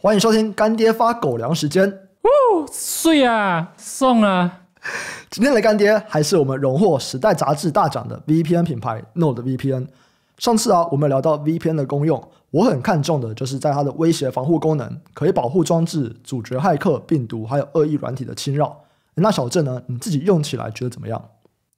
欢迎收听干爹发狗粮时间。哦，碎啊，送啊！今天的干爹还是我们荣获时代杂志大奖的 VPN 品牌 n o d e v p n 上次啊，我们聊到 VPN 的功用，我很看重的就是在它的威胁防护功能，可以保护装置、阻绝骇客、病毒还有恶意软体的侵扰。那小郑呢，你自己用起来觉得怎么样？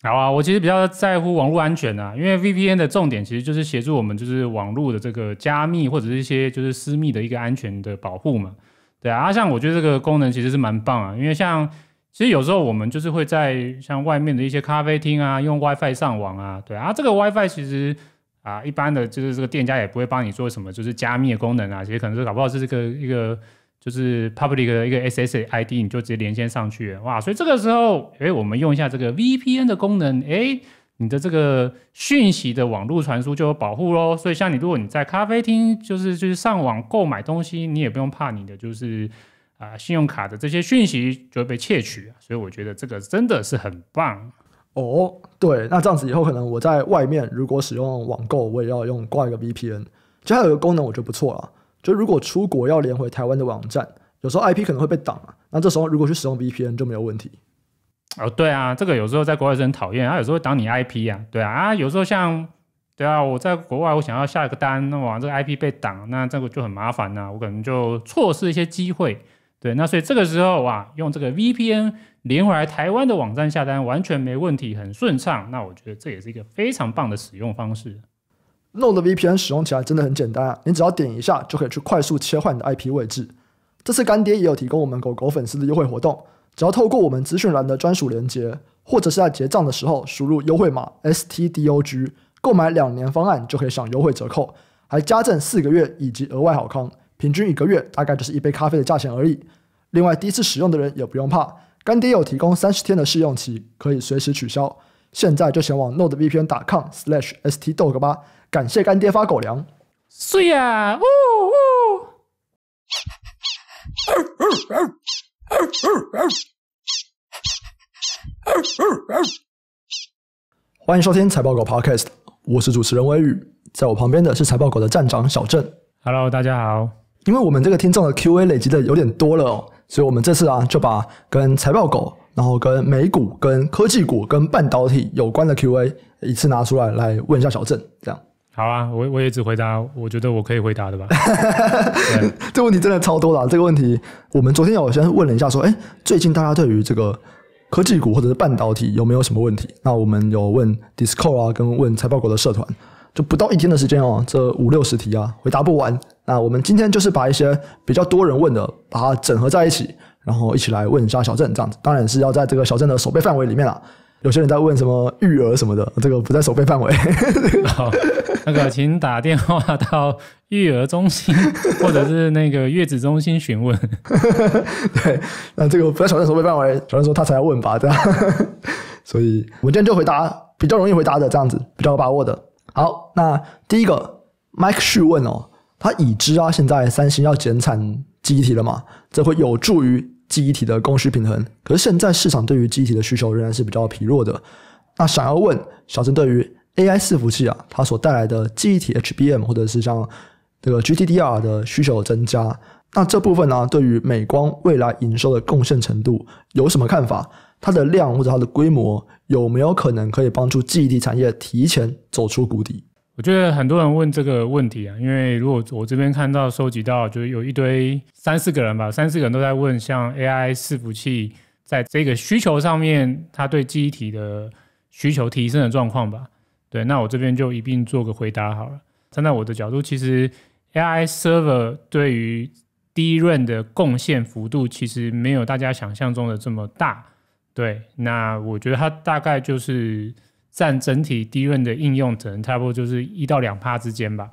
好啊，我其实比较在乎网络安全啊，因为 VPN 的重点其实就是协助我们就是网络的这个加密或者是一些就是私密的一个安全的保护嘛，对啊，像我觉得这个功能其实是蛮棒啊，因为像其实有时候我们就是会在像外面的一些咖啡厅啊，用 WiFi 上网啊，对啊，这个 WiFi 其实啊一般的就是这个店家也不会帮你做什么就是加密的功能啊，其实可能是搞不好是这个一个。就是 public 的一个 S S I D，你就直接连线上去，哇！所以这个时候，哎，我们用一下这个 V P N 的功能，哎，你的这个讯息的网络传输就有保护喽。所以像你，如果你在咖啡厅，就是就是上网购买东西，你也不用怕你的就是啊，信用卡的这些讯息就会被窃取。所以我觉得这个真的是很棒哦。对，那这样子以后可能我在外面如果使用网购，我也要用挂一个 V P N。就它有个功能，我觉得不错了。所以如果出国要连回台湾的网站，有时候 IP 可能会被挡啊。那这时候如果去使用 VPN 就没有问题。哦，对啊，这个有时候在国外是很讨厌，它有时候会挡你 IP 啊。对啊，啊，有时候像对啊，我在国外我想要下一个单，哇，这个 IP 被挡，那这个就很麻烦呐，我可能就错失一些机会。对，那所以这个时候啊，用这个 VPN 连回来台湾的网站下单完全没问题，很顺畅。那我觉得这也是一个非常棒的使用方式。Node VPN 使用起来真的很简单啊！你只要点一下就可以去快速切换你的 IP 位置。这次干爹也有提供我们狗狗粉丝的优惠活动，只要透过我们资讯栏的专属链接，或者是在结账的时候输入优惠码 STDOG 购买两年方案就可以享优惠折扣，还加赠四个月以及额外好康，平均一个月大概就是一杯咖啡的价钱而已。另外，第一次使用的人也不用怕，干爹有提供三十天的试用期，可以随时取消。现在就前往 Node VPN.com/STDOG 吧。感谢干爹发狗粮。睡啊！呜呜。欢迎收听财报狗 Podcast，我是主持人微雨，在我旁边的是财报狗的站长小郑。Hello，大家好。因为我们这个听众的 QA 累积的有点多了，哦，所以我们这次啊，就把跟财报狗、然后跟美股、跟科技股、跟半导体有关的 QA 一次拿出来来问一下小郑，这样。好啊，我我也只回答，我觉得我可以回答的吧。这问题真的超多啦！这个问题，我们昨天有先问了一下，说，哎，最近大家对于这个科技股或者是半导体有没有什么问题？那我们有问 Discord 啊，跟问财报股的社团，就不到一天的时间哦，这五六十题啊，回答不完。那我们今天就是把一些比较多人问的，把它整合在一起，然后一起来问一下小镇这样子。当然是要在这个小镇的守备范围里面了。有些人在问什么育儿什么的，这个不在收费范围。好，那个请打电话到育儿中心或者是那个月子中心询问。对，那这个不在小郑收费范围，小郑说他才要问吧，这样。所以我今天就回答比较容易回答的这样子，比较有把握的。好，那第一个，Mike 续问哦，他已知啊，现在三星要减产晶体了嘛，这会有助于。记忆体的供需平衡，可是现在市场对于记忆体的需求仍然是比较疲弱的。那想要问小陈，对于 AI 伺服器啊，它所带来的记忆体 HBM 或者是像这个 g t d r 的需求增加，那这部分呢，对于美光未来营收的贡献程度有什么看法？它的量或者它的规模有没有可能可以帮助记忆体产业提前走出谷底？我觉得很多人问这个问题啊，因为如果我这边看到收集到，就是有一堆三四个人吧，三四个人都在问，像 AI 伺服器在这个需求上面，它对记忆体的需求提升的状况吧。对，那我这边就一并做个回答好了。站在我的角度，其实 AI server 对于低润的贡献幅度，其实没有大家想象中的这么大。对，那我觉得它大概就是。占整体低润的应用，可能差不多就是一到两趴之间吧，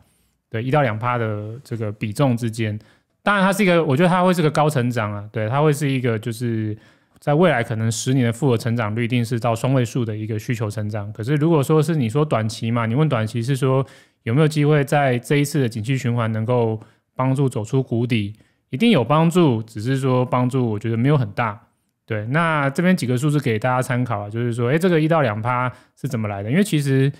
对，一到两趴的这个比重之间。当然，它是一个，我觉得它会是个高成长啊，对，它会是一个，就是在未来可能十年的复合成长率，一定是到双位数的一个需求成长。可是，如果说是你说短期嘛，你问短期是说有没有机会在这一次的景气循环能够帮助走出谷底，一定有帮助，只是说帮助，我觉得没有很大。对，那这边几个数字给大家参考啊，就是说，哎，这个一到两趴是怎么来的？因为其实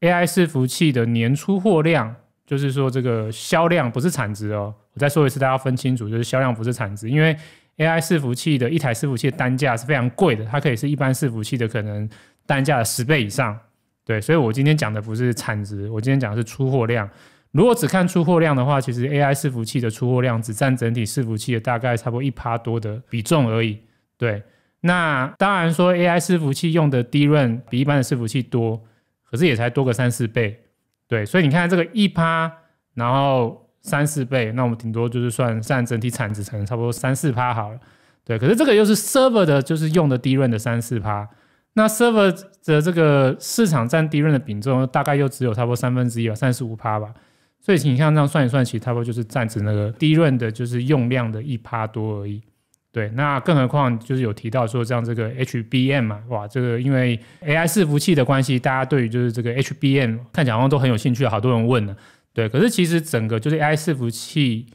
AI 伺服器的年出货量，就是说这个销量不是产值哦。我再说一次，大家分清楚，就是销量不是产值。因为 AI 伺服器的一台伺服器的单价是非常贵的，它可以是一般伺服器的可能单价的十倍以上。对，所以我今天讲的不是产值，我今天讲的是出货量。如果只看出货量的话，其实 AI 伺服器的出货量只占整体伺服器的大概差不多一趴多的比重而已。对，那当然说 AI 伺服器用的低润比一般的伺服器多，可是也才多个三四倍，对，所以你看这个一趴，然后三四倍，那我们顶多就是算占整体产值成差不多三四趴好了，对，可是这个又是 server 的，就是用的低润的三四趴，那 server 的这个市场占低润的比重大概又只有差不多三分之一吧，三十五趴吧，所以你像这样算一算，其实差不多就是占值那个低润的，就是用量的一趴多而已。对，那更何况就是有提到说像这个 HBM 嘛，哇，这个因为 AI 伺服器的关系，大家对于就是这个 HBM 看起来好像都很有兴趣，好多人问呢。对，可是其实整个就是 AI 伺服器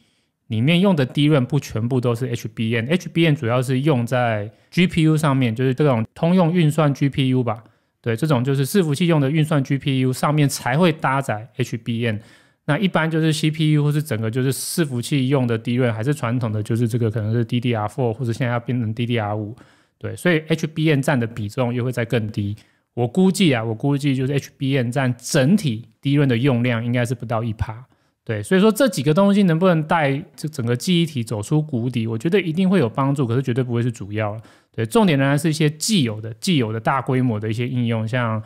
里面用的 DRAM 不全部都是 HBM，HBM 主要是用在 GPU 上面，就是这种通用运算 GPU 吧。对，这种就是伺服器用的运算 GPU 上面才会搭载 HBM。那一般就是 CPU 或是整个就是伺服器用的 DRAM 还是传统的，就是这个可能是 DDR 4或者现在要变成 DDR 五，对，所以 HBM 占的比重又会再更低。我估计啊，我估计就是 HBM 占整体 DRAM 的用量应该是不到一趴，对，所以说这几个东西能不能带这整个记忆体走出谷底，我觉得一定会有帮助，可是绝对不会是主要了，对，重点仍然是一些既有的、既有的大规模的一些应用，像。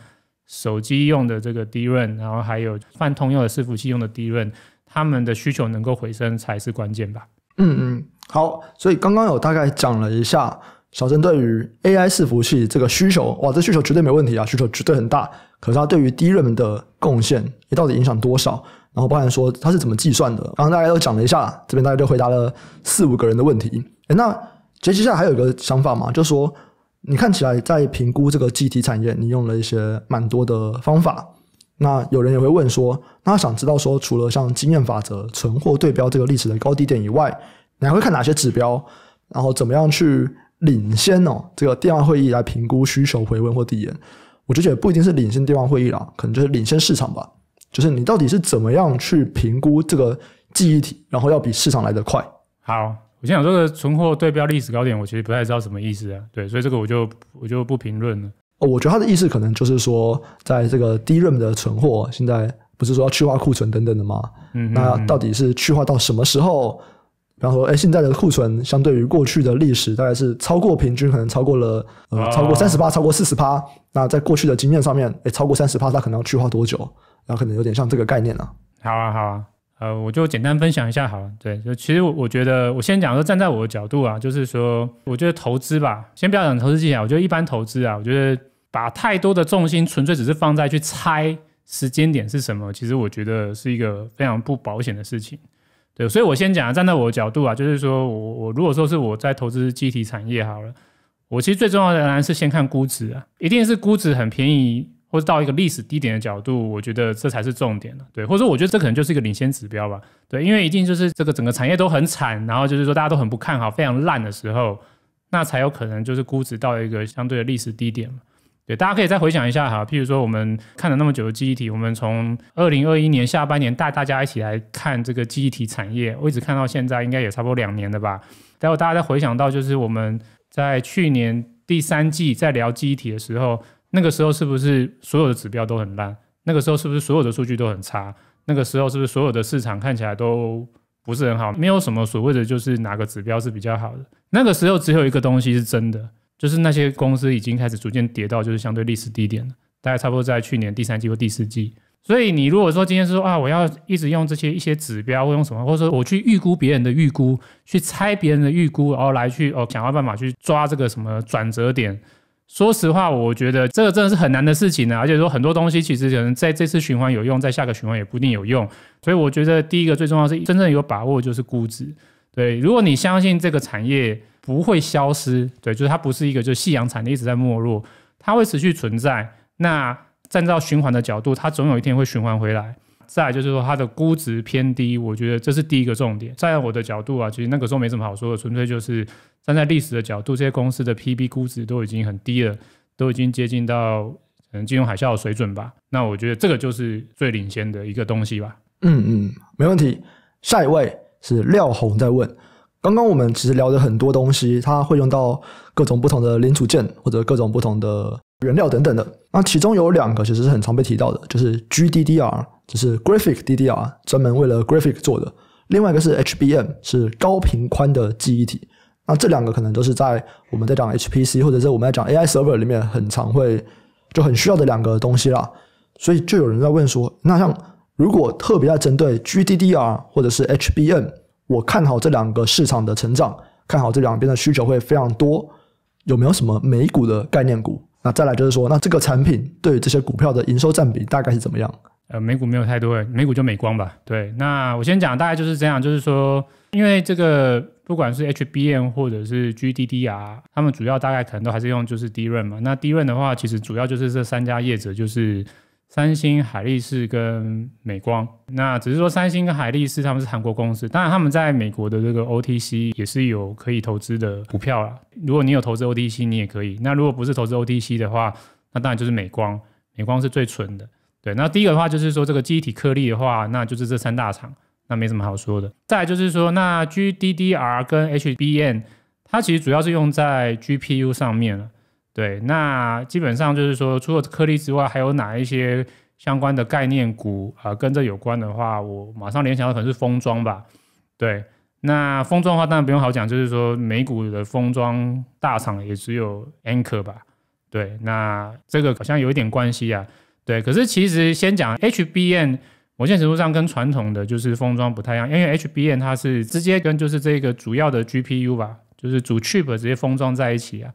手机用的这个低温，然后还有泛通用的伺服器用的低温，他们的需求能够回升才是关键吧？嗯嗯，好，所以刚刚有大概讲了一下，小陈对于 AI 伺服器这个需求，哇，这需求绝对没问题啊，需求绝对很大。可是他对于低温的贡献，你到底影响多少？然后包含说它是怎么计算的？刚刚大家都讲了一下，这边大家就回答了四五个人的问题。哎，那实接下来还有一个想法嘛，就是说。你看起来在评估这个忆体产业，你用了一些蛮多的方法。那有人也会问说，那想知道说，除了像经验法则、存货对标这个历史的高低点以外，你还会看哪些指标？然后怎么样去领先哦这个电话会议来评估需求回温或递延？我就觉得不一定是领先电话会议啦，可能就是领先市场吧。就是你到底是怎么样去评估这个记忆体，然后要比市场来得快？好。你先讲这个存货对标历史高点，我其实不太知道什么意思啊。对，所以这个我就我就不评论了。哦，我觉得他的意思可能就是说，在这个低 m 的存货现在不是说去化库存等等的吗？嗯，那到底是去化到什么时候？比方说，哎，现在的库存相对于过去的历史大概是超过平均，可能超过了呃超过三十八，超过四十八。那在过去的经验上面，哎，超过三十八，它可能要去化多久？然后可能有点像这个概念了。好啊，好啊。呃，我就简单分享一下好了。对，就其实我我觉得，我先讲说，站在我的角度啊，就是说，我觉得投资吧，先不要讲投资技巧，我觉得一般投资啊，我觉得把太多的重心，纯粹只是放在去猜时间点是什么，其实我觉得是一个非常不保险的事情。对，所以我先讲，站在我的角度啊，就是说我我如果说是我在投资机体产业好了，我其实最重要的当然是先看估值啊，一定是估值很便宜。或者到一个历史低点的角度，我觉得这才是重点了，对，或者说我觉得这可能就是一个领先指标吧，对，因为一定就是这个整个产业都很惨，然后就是说大家都很不看好，非常烂的时候，那才有可能就是估值到一个相对的历史低点嘛，对，大家可以再回想一下哈，譬如说我们看了那么久的记忆体，我们从二零二一年下半年带大家一起来看这个记忆体产业，我一直看到现在应该也差不多两年了吧，待会大家再回想到就是我们在去年第三季在聊记忆体的时候。那个时候是不是所有的指标都很烂？那个时候是不是所有的数据都很差？那个时候是不是所有的市场看起来都不是很好？没有什么所谓的，就是哪个指标是比较好的。那个时候只有一个东西是真的，就是那些公司已经开始逐渐跌到就是相对历史低点了，大概差不多在去年第三季或第四季。所以你如果说今天说啊，我要一直用这些一些指标或用什么，或者说我去预估别人的预估，去猜别人的预估，然后来去哦，想办法去抓这个什么转折点。说实话，我觉得这个真的是很难的事情呢。而且说很多东西，其实可能在这次循环有用，在下个循环也不一定有用。所以我觉得第一个最重要是真正有把握就是估值。对，如果你相信这个产业不会消失，对，就是它不是一个就是夕阳产业一直在没落，它会持续存在。那站在循环的角度，它总有一天会循环回来。再就是说，它的估值偏低，我觉得这是第一个重点。站在我的角度啊，其实那个时候没什么好说的，纯粹就是站在历史的角度，这些公司的 PB 估值都已经很低了，都已经接近到可能金融海啸的水准吧。那我觉得这个就是最领先的一个东西吧。嗯嗯，没问题。下一位是廖红在问，刚刚我们其实聊了很多东西，它会用到各种不同的零组件或者各种不同的原料等等的。那其中有两个其实是很常被提到的，就是 GDDR。就是 g r a p h i c DDR 专门为了 g r a p h i c 做的。另外一个是 HBM，是高频宽的记忆体。那这两个可能都是在我们在讲 HPC 或者是我们在讲 AI Server 里面很常会就很需要的两个东西啦。所以就有人在问说，那像如果特别在针对 GDDR 或者是 HBM，我看好这两个市场的成长，看好这两边的需求会非常多，有没有什么美股的概念股？那再来就是说，那这个产品对这些股票的营收占比大概是怎么样？呃，美股没有太多，美股就美光吧。对，那我先讲大概就是这样，就是说，因为这个不管是 HBM 或者是 GDDR，他们主要大概可能都还是用就是 DRAM 嘛。那 DRAM 的话，其实主要就是这三家业者，就是三星、海力士跟美光。那只是说，三星跟海力士他们是韩国公司，当然他们在美国的这个 OTC 也是有可以投资的股票啦。如果你有投资 OTC，你也可以。那如果不是投资 OTC 的话，那当然就是美光，美光是最纯的。对，那第一个的话就是说这个机体颗粒的话，那就是这三大厂，那没什么好说的。再就是说，那 GDDR 跟 HBM，它其实主要是用在 GPU 上面了。对，那基本上就是说，除了颗粒之外，还有哪一些相关的概念股啊，跟这有关的话，我马上联想到可能是封装吧。对，那封装的话，当然不用好讲，就是说美股的封装大厂也只有 a n h o r 吧。对，那这个好像有一点关系啊。对，可是其实先讲 h b n 某件程度上跟传统的就是封装不太一样，因为 h b n 它是直接跟就是这个主要的 GPU 吧，就是主 chip 直接封装在一起啊。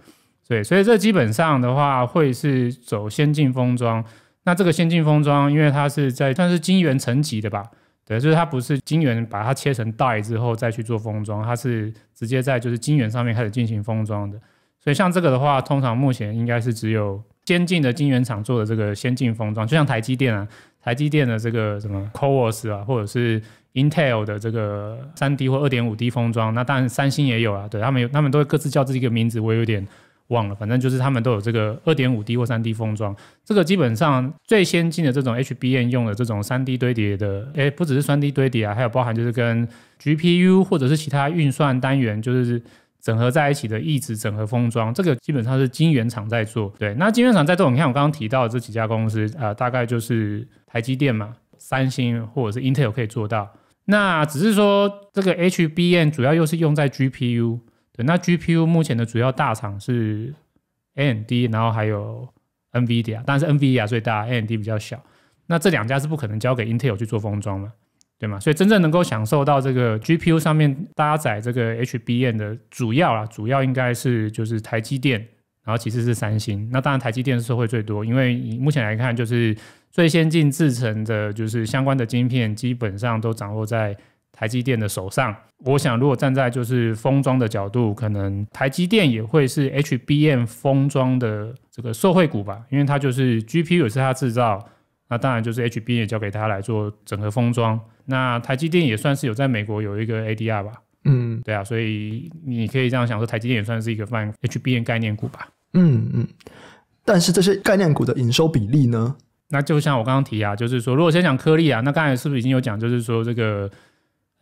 对，所以这基本上的话会是走先进封装。那这个先进封装，因为它是在算是晶圆层级的吧？对，就是它不是晶圆把它切成带之后再去做封装，它是直接在就是晶圆上面开始进行封装的。所以像这个的话，通常目前应该是只有先进的晶圆厂做的这个先进封装，就像台积电啊，台积电的这个什么 Coors 啊，或者是 Intel 的这个三 D 或二点五 D 封装。那当然三星也有啊，对他们有，他们都会各自叫自己一个名字，我有点忘了，反正就是他们都有这个二点五 D 或三 D 封装。这个基本上最先进的这种 HBM 用的这种三 D 堆叠的，哎，不只是三 D 堆叠啊，还有包含就是跟 GPU 或者是其他运算单元，就是。整合在一起的一直整合封装，这个基本上是晶圆厂在做。对，那晶圆厂在做，你看我刚刚提到这几家公司，呃，大概就是台积电嘛，三星或者是 Intel 可以做到。那只是说这个 HBM 主要又是用在 GPU，对，那 GPU 目前的主要大厂是 AMD，然后还有 NVidia，但是 NVidia 最大，AMD 比较小。那这两家是不可能交给 Intel 去做封装了。对嘛？所以真正能够享受到这个 GPU 上面搭载这个 HBM 的主要啊，主要应该是就是台积电，然后其次是三星。那当然台积电是会最多，因为目前来看就是最先进制成的，就是相关的晶片基本上都掌握在台积电的手上。我想如果站在就是封装的角度，可能台积电也会是 HBM 封装的这个受惠股吧，因为它就是 GPU 也是它制造。那当然就是 HBM 也交给他来做整合封装，那台积电也算是有在美国有一个 ADR 吧，嗯，对啊，所以你可以这样想说，台积电也算是一个泛 HBM 概念股吧，嗯嗯，但是这些概念股的营收比例呢？那就像我刚刚提啊，就是说如果先讲颗粒啊，那刚才是不是已经有讲，就是说这个。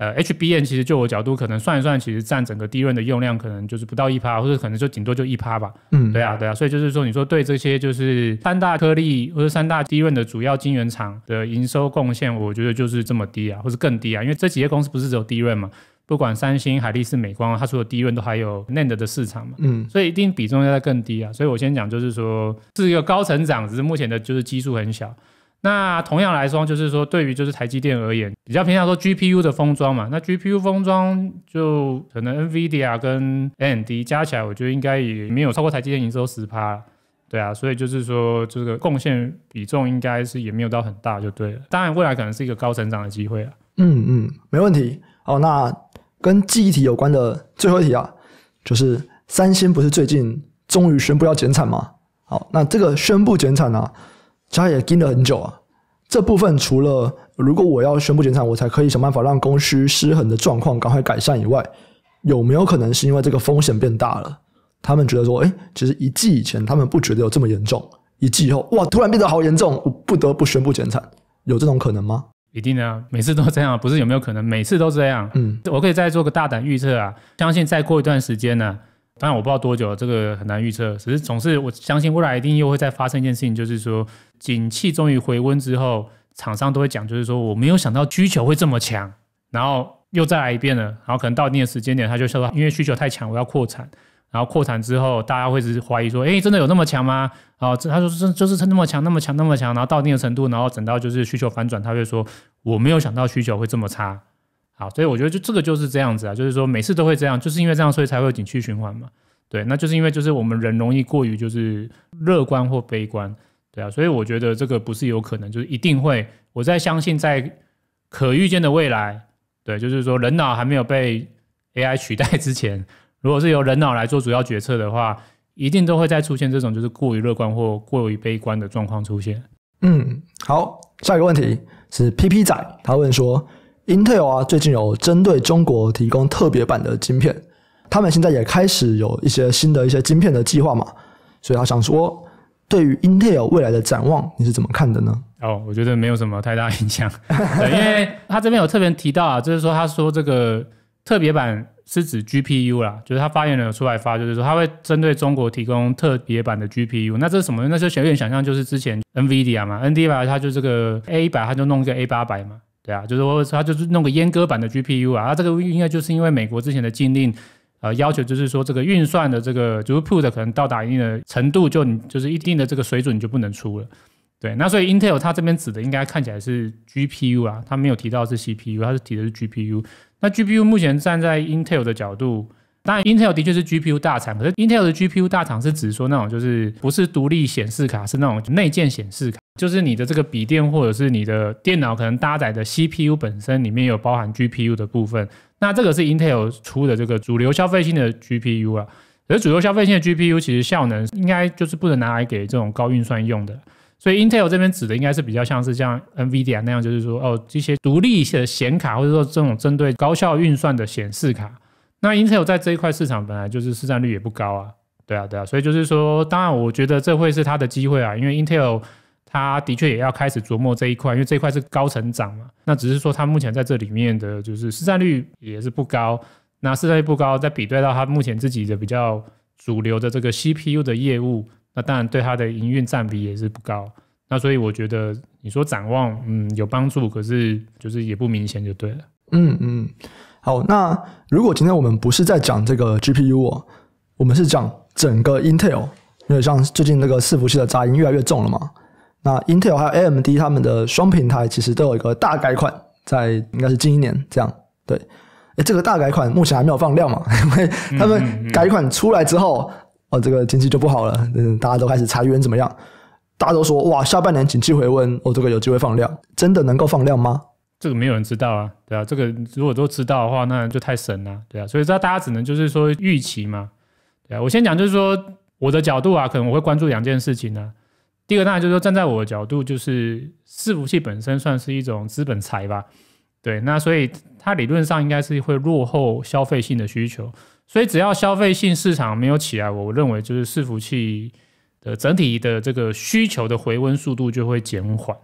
呃 h b n 其实就我角度可能算一算，其实占整个低润的用量可能就是不到一趴，或者可能就顶多就一趴吧。嗯，对啊，对啊，所以就是说，你说对这些就是三大颗粒或者三大低润的主要晶圆厂的营收贡献，我觉得就是这么低啊，或者更低啊，因为这几家公司不是只有低润嘛，不管三星、海力士、美光，它除了低润都还有 NAND 的市场嘛。嗯，所以一定比重要再更低啊。所以我先讲就是说是一个高成长，只是目前的就是基数很小。那同样来说，就是说对于就是台积电而言，比较偏向说 GPU 的封装嘛。那 GPU 封装就可能 NVIDIA 跟 AMD 加起来，我觉得应该也没有超过台积电营收十趴，对啊。所以就是说这个贡献比重应该是也没有到很大，就对。当然未来可能是一个高成长的机会啊。嗯嗯，没问题。好，那跟记忆体有关的最后题啊，就是三星不是最近终于宣布要减产吗？好，那这个宣布减产啊。家也盯了很久啊，这部分除了如果我要宣布减产，我才可以想办法让供需失衡的状况赶快改善以外，有没有可能是因为这个风险变大了？他们觉得说，哎，其实一季以前他们不觉得有这么严重，一季以后哇，突然变得好严重，我不得不宣布减产，有这种可能吗？一定的，每次都这样，不是有没有可能每次都这样？嗯，我可以再做个大胆预测啊，相信再过一段时间呢。当然我不知道多久，这个很难预测。只是总是我相信未来一定又会再发生一件事情，就是说，景气终于回温之后，厂商都会讲，就是说我没有想到需求会这么强，然后又再来一遍了。然后可能到一定的时间点，他就说因为需求太强，我要扩产。然后扩产之后，大家会是怀疑说，哎，真的有那么强吗？然后他说真就是那么强，那么强，那么强。然后到一定的程度，然后整到就是需求反转，他会说我没有想到需求会这么差。好，所以我觉得就这个就是这样子啊，就是说每次都会这样，就是因为这样，所以才会有景区循环嘛。对，那就是因为就是我们人容易过于就是乐观或悲观，对啊，所以我觉得这个不是有可能，就是一定会。我在相信，在可预见的未来，对，就是说人脑还没有被 AI 取代之前，如果是由人脑来做主要决策的话，一定都会再出现这种就是过于乐观或过于悲观的状况出现。嗯，好，下一个问题是 P P 仔他问说。Intel 啊，最近有针对中国提供特别版的晶片，他们现在也开始有一些新的一些晶片的计划嘛。所以他想说，对于 Intel 未来的展望，你是怎么看的呢？哦，我觉得没有什么太大影响，因为他这边有特别提到啊，就是说他说这个特别版是指 GPU 啦，就是他发言人有出来发，就是说他会针对中国提供特别版的 GPU。那这是什么？那就有点想象，就是之前 NVIDIA 嘛，NVIDIA 它就这个 A 百，它就弄一个 A 八百嘛。对啊，就是说他就是弄个阉割版的 GPU 啊，它这个应该就是因为美国之前的禁令，呃，要求就是说这个运算的这个，就是 put 可能到达一定的程度，就你就是一定的这个水准你就不能出了，对，那所以 Intel 它这边指的应该看起来是 GPU 啊，它没有提到是 CPU，它是提的是 GPU，那 GPU 目前站在 Intel 的角度。当然，Intel 的确是 GPU 大厂，可是 Intel 的 GPU 大厂是指说那种就是不是独立显示卡，是那种内建显示卡，就是你的这个笔电或者是你的电脑可能搭载的 CPU 本身里面有包含 GPU 的部分。那这个是 Intel 出的这个主流消费性的 GPU 啊，而主流消费性的 GPU 其实效能应该就是不能拿来给这种高运算用的，所以 Intel 这边指的应该是比较像是像 NVIDIA 那样，就是说哦这些独立的显卡或者说这种针对高效运算的显示卡。那 Intel 在这一块市场本来就是市占率也不高啊，对啊，对啊，所以就是说，当然我觉得这会是它的机会啊，因为 Intel 它的确也要开始琢磨这一块，因为这一块是高成长嘛。那只是说它目前在这里面的就是市占率也是不高，那市占率不高，再比对到它目前自己的比较主流的这个 CPU 的业务，那当然对它的营运占比也是不高。那所以我觉得你说展望，嗯，有帮助，可是就是也不明显就对了。嗯嗯。好，那如果今天我们不是在讲这个 GPU 哦、我们是讲整个 Intel，因为像最近那个伺服器的杂音越来越重了嘛。那 Intel 还有 AMD 他们的双平台其实都有一个大改款，在应该是近一年这样。对，哎，这个大改款目前还没有放量嘛？因为他们改款出来之后，哦，这个经济就不好了，嗯，大家都开始裁员怎么样？大家都说哇，下半年景气回温，哦，这个有机会放量，真的能够放量吗？这个没有人知道啊，对啊，这个如果都知道的话，那就太神了，对啊。所以这大家只能就是说预期嘛，对啊。我先讲就是说我的角度啊，可能我会关注两件事情呢。第一个，当然就是说站在我的角度，就是伺服器本身算是一种资本财吧，对。那所以它理论上应该是会落后消费性的需求，所以只要消费性市场没有起来，我认为就是伺服器的整体的这个需求的回温速度就会减缓。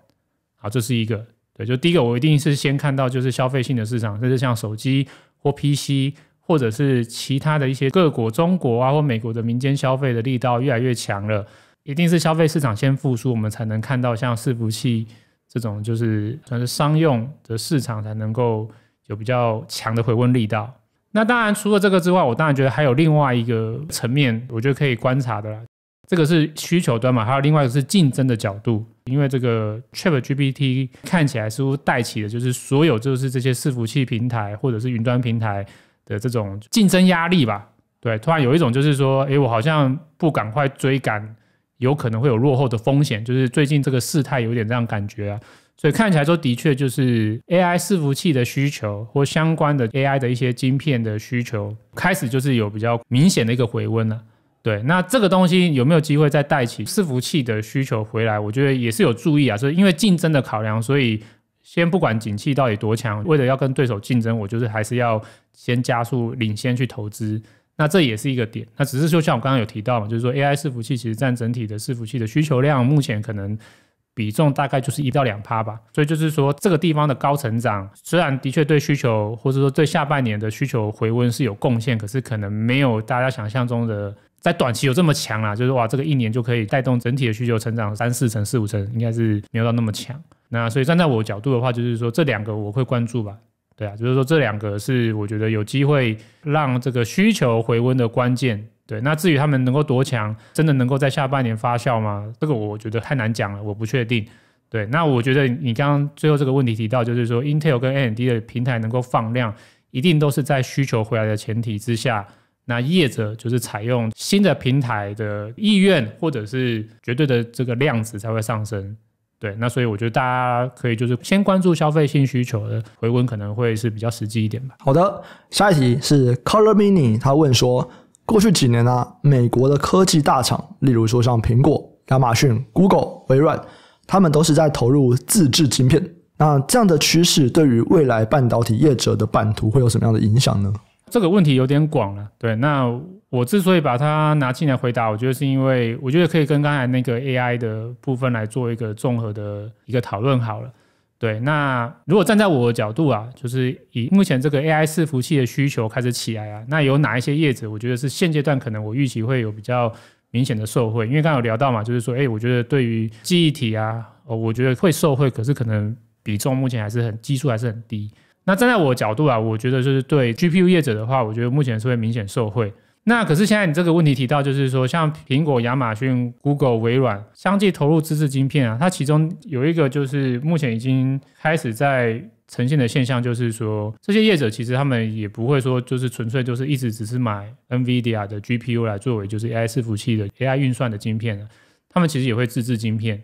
好，这是一个。对，就第一个，我一定是先看到就是消费性的市场，就是像手机或 PC，或者是其他的一些各国，中国啊或美国的民间消费的力道越来越强了，一定是消费市场先复苏，我们才能看到像伺服器这种就是算是商用的市场才能够有比较强的回温力道。那当然除了这个之外，我当然觉得还有另外一个层面，我觉得可以观察的，啦。这个是需求端嘛，还有另外一个是竞争的角度。因为这个 ChatGPT 看起来似乎带起的，就是所有就是这些伺服器平台或者是云端平台的这种竞争压力吧。对，突然有一种就是说，哎，我好像不赶快追赶，有可能会有落后的风险。就是最近这个事态有点这样感觉啊。所以看起来说的确就是 AI 伺服器的需求或相关的 AI 的一些晶片的需求，开始就是有比较明显的一个回温了。对，那这个东西有没有机会再带起伺服器的需求回来？我觉得也是有注意啊，所以因为竞争的考量，所以先不管景气到底多强，为了要跟对手竞争，我就是还是要先加速领先去投资。那这也是一个点。那只是就像我刚刚有提到嘛，就是说 AI 伺服器其实占整体的伺服器的需求量，目前可能比重大概就是一到两趴吧。所以就是说这个地方的高成长，虽然的确对需求或者说对下半年的需求回温是有贡献，可是可能没有大家想象中的。在短期有这么强啊，就是哇，这个一年就可以带动整体的需求成长三四成、四五成，应该是没有到那么强。那所以站在我角度的话，就是说这两个我会关注吧。对啊，就是说这两个是我觉得有机会让这个需求回温的关键。对，那至于他们能够多强，真的能够在下半年发酵吗？这个我觉得太难讲了，我不确定。对，那我觉得你刚刚最后这个问题提到，就是说 Intel 跟 AMD 的平台能够放量，一定都是在需求回来的前提之下。那业者就是采用新的平台的意愿，或者是绝对的这个量值才会上升，对。那所以我觉得大家可以就是先关注消费性需求的回温，可能会是比较实际一点吧。好的，下一题是 Color Mini，他问说：过去几年呢，美国的科技大厂，例如说像苹果、亚马逊、Google、微软，他们都是在投入自制晶片。那这样的趋势对于未来半导体业者的版图会有什么样的影响呢？这个问题有点广了，对。那我之所以把它拿进来回答，我觉得是因为我觉得可以跟刚才那个 AI 的部分来做一个综合的一个讨论好了。对，那如果站在我的角度啊，就是以目前这个 AI 伺服器的需求开始起来啊，那有哪一些业者，我觉得是现阶段可能我预期会有比较明显的受惠，因为刚刚有聊到嘛，就是说，哎，我觉得对于记忆体啊，哦，我觉得会受惠，可是可能比重目前还是很基数还是很低。那站在我角度啊，我觉得就是对 GPU 业者的话，我觉得目前是会明显受惠。那可是现在你这个问题提到，就是说像苹果、亚马逊、Google、微软相继投入自制晶片啊，它其中有一个就是目前已经开始在呈现的现象，就是说这些业者其实他们也不会说就是纯粹就是一直只是买 NVIDIA 的 GPU 来作为就是 AI 服器的 AI 运算的晶片啊，他们其实也会自制晶片。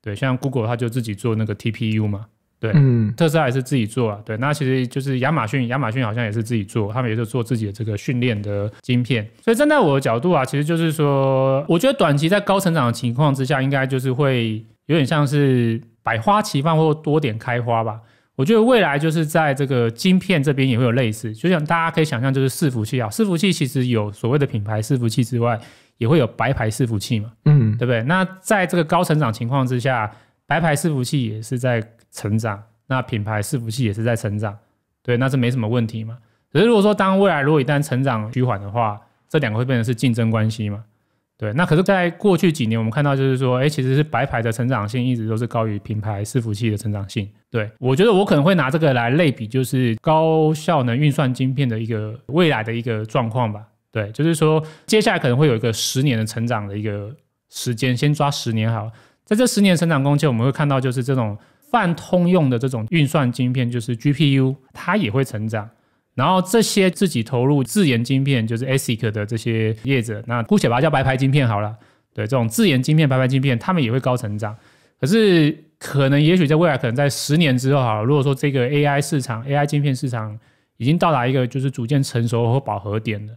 对，像 Google 它就自己做那个 TPU 嘛。对，嗯，特斯拉也是自己做啊，对，那其实就是亚马逊，亚马逊好像也是自己做，他们也是做自己的这个训练的晶片，所以站在我的角度啊，其实就是说，我觉得短期在高成长的情况之下，应该就是会有点像是百花齐放或多点开花吧。我觉得未来就是在这个晶片这边也会有类似，就像大家可以想象，就是伺服器啊，伺服器其实有所谓的品牌伺服器之外，也会有白牌伺服器嘛，嗯，对不对？那在这个高成长情况之下，白牌伺服器也是在。成长，那品牌伺服器也是在成长，对，那是没什么问题嘛。可是如果说当未来如果一旦成长趋缓的话，这两个会变成是竞争关系嘛？对，那可是，在过去几年我们看到就是说，哎，其实是白牌的成长性一直都是高于品牌伺服器的成长性。对我觉得我可能会拿这个来类比，就是高效能运算晶片的一个未来的一个状况吧。对，就是说接下来可能会有一个十年的成长的一个时间，先抓十年好，在这十年成长中间，我们会看到就是这种。泛通用的这种运算晶片就是 GPU，它也会成长。然后这些自己投入自研晶片就是 ASIC 的这些业者，那姑且把它叫白牌晶片好了。对，这种自研晶片、白牌晶片，他们也会高成长。可是可能也许在未来，可能在十年之后，了，如果说这个 AI 市场、AI 晶片市场已经到达一个就是逐渐成熟和饱和点了，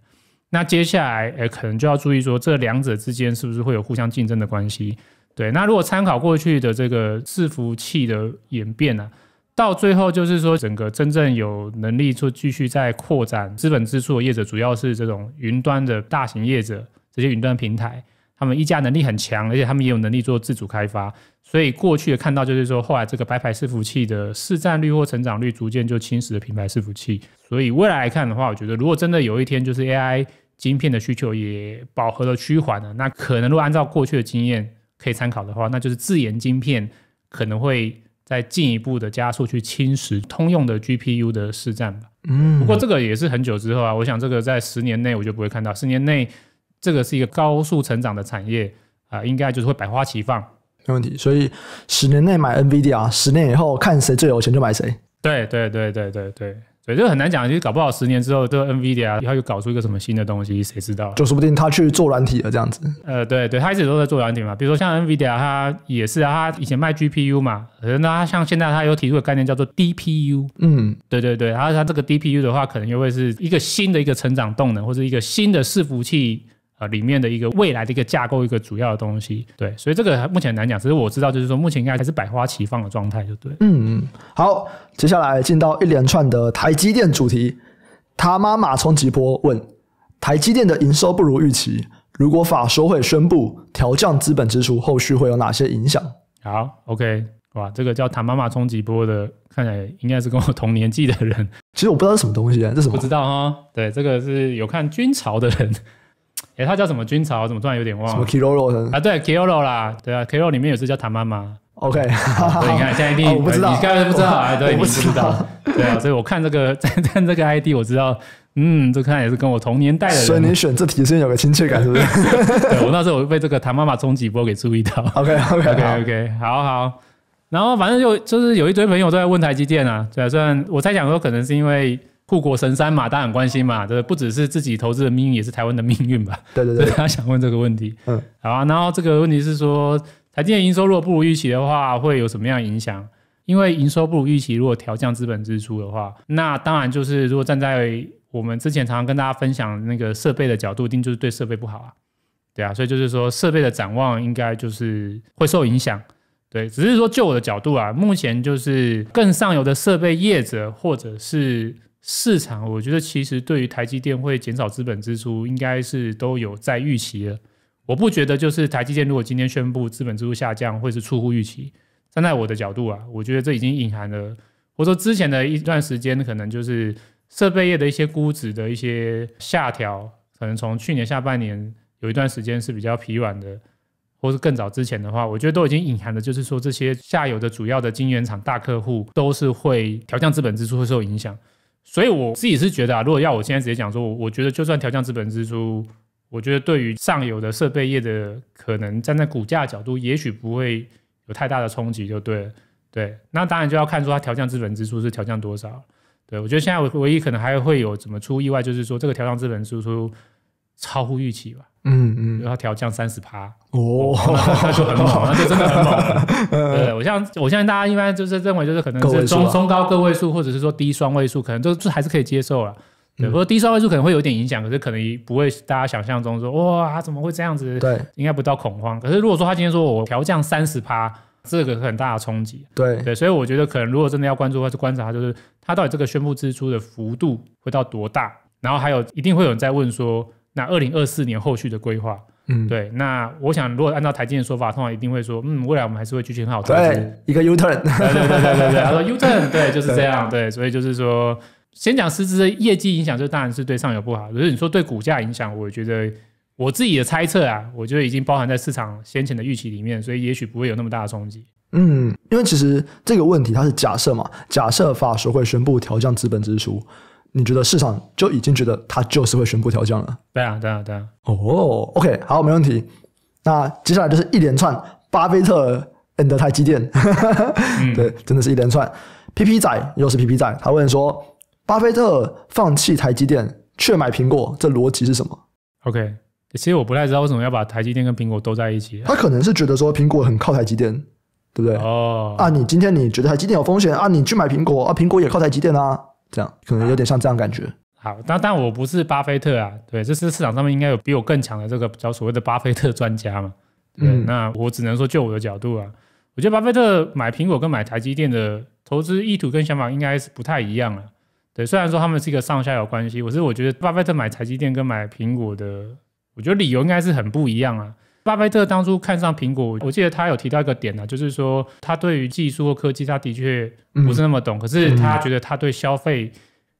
那接下来呃，可能就要注意说这两者之间是不是会有互相竞争的关系。对，那如果参考过去的这个伺服器的演变呢，到最后就是说，整个真正有能力做继续在扩展资本支出的业者，主要是这种云端的大型业者，这些云端平台，他们议价能力很强，而且他们也有能力做自主开发。所以过去的看到就是说，后来这个白牌伺服器的市占率或成长率逐渐就侵蚀了品牌伺服器。所以未来来看的话，我觉得如果真的有一天就是 AI 晶片的需求也饱和了趋缓了，那可能如果按照过去的经验。可以参考的话，那就是自研晶片可能会再进一步的加速去侵蚀通用的 GPU 的市占吧。嗯，不过这个也是很久之后啊，我想这个在十年内我就不会看到。十年内这个是一个高速成长的产业啊，应该就是会百花齐放。没问题，所以十年内买 NVD 啊，十年以后看谁最有钱就买谁。对对对对对对。所以就很难讲，其实搞不好十年之后，这个 Nvidia 以后又搞出一个什么新的东西，谁知道？就说不定他去做软体了这样子。呃，对对，他一直都在做软体嘛。比如说像 Nvidia，他也是啊，他以前卖 GPU 嘛，可是他像现在他有提出个概念叫做 DPU。嗯，对对对，后他这个 DPU 的话，可能又会是一个新的一个成长动能，或者一个新的伺服器。呃，里面的一个未来的一个架构，一个主要的东西，对，所以这个目前很难讲。只是我知道，就是说目前应该还是百花齐放的状态，就对。嗯嗯，好，接下来进到一连串的台积电主题，他妈妈冲击波问：台积电的营收不如预期，如果法收会宣布调降资本支出，后续会有哪些影响？好，OK，哇，这个叫“他妈妈冲击波”的，看起来应该是跟我同年纪的人。其实我不知道是什么东西啊，这什么？不知道哈。对，这个是有看军潮的人。哎，他叫什么君朝？怎么突然有点忘了？什么 Kiroro 啊？对，Kiro 啦，对啊，Kiro 里面也是叫谭妈妈。OK，你看现在一定、不知道，你刚是不知道啊？对，不知道，对啊，所以我看这个，看 这个 ID，我知道，嗯，这看也是跟我同年代的人。所以你选这题先有个亲切感，是不是？我那时候被这个谭妈妈冲击波给注意到。OK OK OK OK，好好。然后反正就就是有一堆朋友都在问台积电啊，啊，在然我猜想说可能是因为。护国神山嘛，当然关心嘛。这不只是自己投资的命运，也是台湾的命运吧？对对对，他 想问这个问题。嗯，好啊。然后这个问题是说，台积电营收如果不如预期的话，会有什么样的影响？因为营收不如预期，如果调降资本支出的话，那当然就是如果站在我们之前常常跟大家分享那个设备的角度，一定就是对设备不好啊。对啊，所以就是说，设备的展望应该就是会受影响。对，只是说就我的角度啊，目前就是更上游的设备业者或者是。市场，我觉得其实对于台积电会减少资本支出，应该是都有在预期的。我不觉得就是台积电如果今天宣布资本支出下降，会是出乎预期。站在我的角度啊，我觉得这已经隐含了，或者说之前的一段时间，可能就是设备业的一些估值的一些下调，可能从去年下半年有一段时间是比较疲软的，或是更早之前的话，我觉得都已经隐含的，就是说这些下游的主要的晶圆厂大客户都是会调降资本支出，会受影响。所以我自己是觉得啊，如果要我现在直接讲说，我我觉得就算调降资本支出，我觉得对于上游的设备业的可能，站在股价角度，也许不会有太大的冲击，就对对。那当然就要看说它调降资本支出是调降多少。对我觉得现在唯唯一可能还会有怎么出意外，就是说这个调降资本支出。超乎预期吧，嗯嗯，要调降三十趴哦，那就很好，那就真的很好。对，我相我相信大家一般就是认为就是可能是中中高个位数，或者是说低双位数，可能都就还是可以接受了。对，或者低双位数可能会有点影响，可是可能不会大家想象中说哇，怎么会这样子？对，应该不到恐慌。可是如果说他今天说我调降三十趴，这个很大的冲击。对对，所以我觉得可能如果真的要关注或就观察他就是他到底这个宣布支出的幅度会到多大，然后还有一定会有人在问说。那二零二四年后续的规划，嗯，对。那我想，如果按照台积的说法，通常一定会说，嗯，未来我们还是会继续很好。对，一个 U turn，对对对对对，他说 U turn，对，就是这样。对，所以就是说，先讲实质的业绩影响，就当然是对上游不好。如果你说对股价影响，我觉得我自己的猜测啊，我觉得已经包含在市场先前的预期里面，所以也许不会有那么大的冲击。嗯，因为其实这个问题它是假设嘛，假设法说会宣布调降资本支出。你觉得市场就已经觉得它就是会宣布调降了？对啊，对啊，对啊。哦，OK，好，没问题。那接下来就是一连串巴菲特 and 台积电，对，真的是一连串。P P 仔又是 P P 仔，他问说：巴菲特放弃台积电，却买苹果，这逻辑是什么？OK，其实我不太知道为什么要把台积电跟苹果都在一起。他可能是觉得说苹果很靠台积电，对不对？哦，啊，你今天你觉得台积电有风险啊，你去买苹果啊，苹果也靠台积电啊。这样可能有点像这样感觉。好，但但我不是巴菲特啊，对，这是市场上面应该有比我更强的这个叫所谓的巴菲特专家嘛，嗯，那我只能说就我的角度啊，我觉得巴菲特买苹果跟买台积电的投资意图跟想法应该是不太一样啊，对，虽然说他们是一个上下游关系，可是我觉得巴菲特买台积电跟买苹果的，我觉得理由应该是很不一样啊。巴菲特当初看上苹果，我记得他有提到一个点呢，就是说他对于技术或科技，他的确不是那么懂，可是他觉得他对消费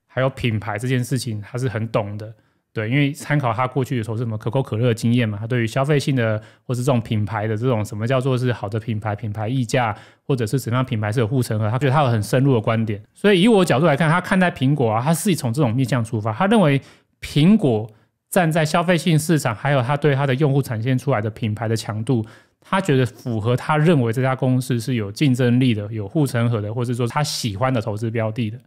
还有品牌这件事情，他是很懂的。对，因为参考他过去的时候是什么可口可乐的经验嘛，他对于消费性的或是这种品牌的这种什么叫做是好的品牌、品牌溢价或者是什么品牌是有护城河，他觉得他有很深入的观点。所以以我角度来看，他看待苹果啊，他是从这种面向出发，他认为苹果。站在消费性市场，还有他对他的用户展现出来的品牌的强度，他觉得符合他认为这家公司是有竞争力的、有护城河的，或者说他喜欢的投资标的的。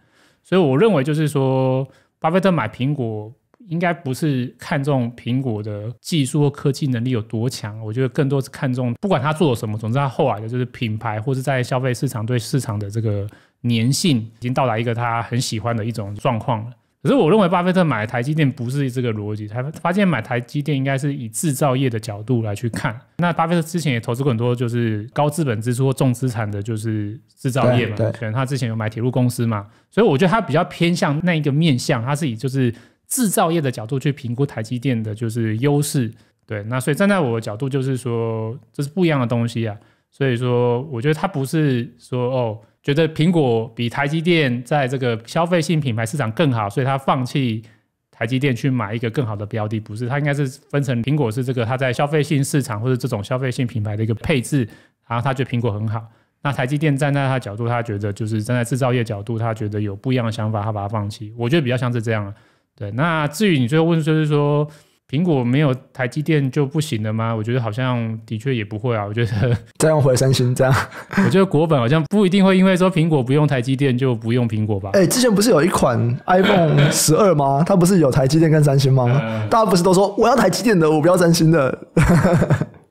所以我认为，就是说，巴菲特买苹果应该不是看重苹果的技术或科技能力有多强，我觉得更多是看重不管他做了什么，总之他后来的就是品牌，或是在消费市场对市场的这个粘性，已经到达一个他很喜欢的一种状况了。可是我认为巴菲特买台积电不是这个逻辑，他发现买台积电应该是以制造业的角度来去看。那巴菲特之前也投资过很多，就是高资本支出或重资产的，就是制造业嘛。对。可能他之前有买铁路公司嘛，所以我觉得他比较偏向那一个面向，他是以就是制造业的角度去评估台积电的，就是优势。对。那所以站在我的角度，就是说这是不一样的东西啊。所以说，我觉得他不是说哦。觉得苹果比台积电在这个消费性品牌市场更好，所以他放弃台积电去买一个更好的标的，不是？他应该是分成苹果是这个他在消费性市场或者这种消费性品牌的一个配置，然后他觉得苹果很好。那台积电站在他角度，他觉得就是站在制造业角度，他觉得有不一样的想法，他把它放弃。我觉得比较像是这样。对，那至于你最后问就是说。苹果没有台积电就不行了吗？我觉得好像的确也不会啊。我觉得 再用回三星这样，我觉得果本好像不一定会因为说苹果不用台积电就不用苹果吧。哎，之前不是有一款 iPhone 十二吗？它不是有台积电跟三星吗？大家不是都说我要台积电的，我不要三星的。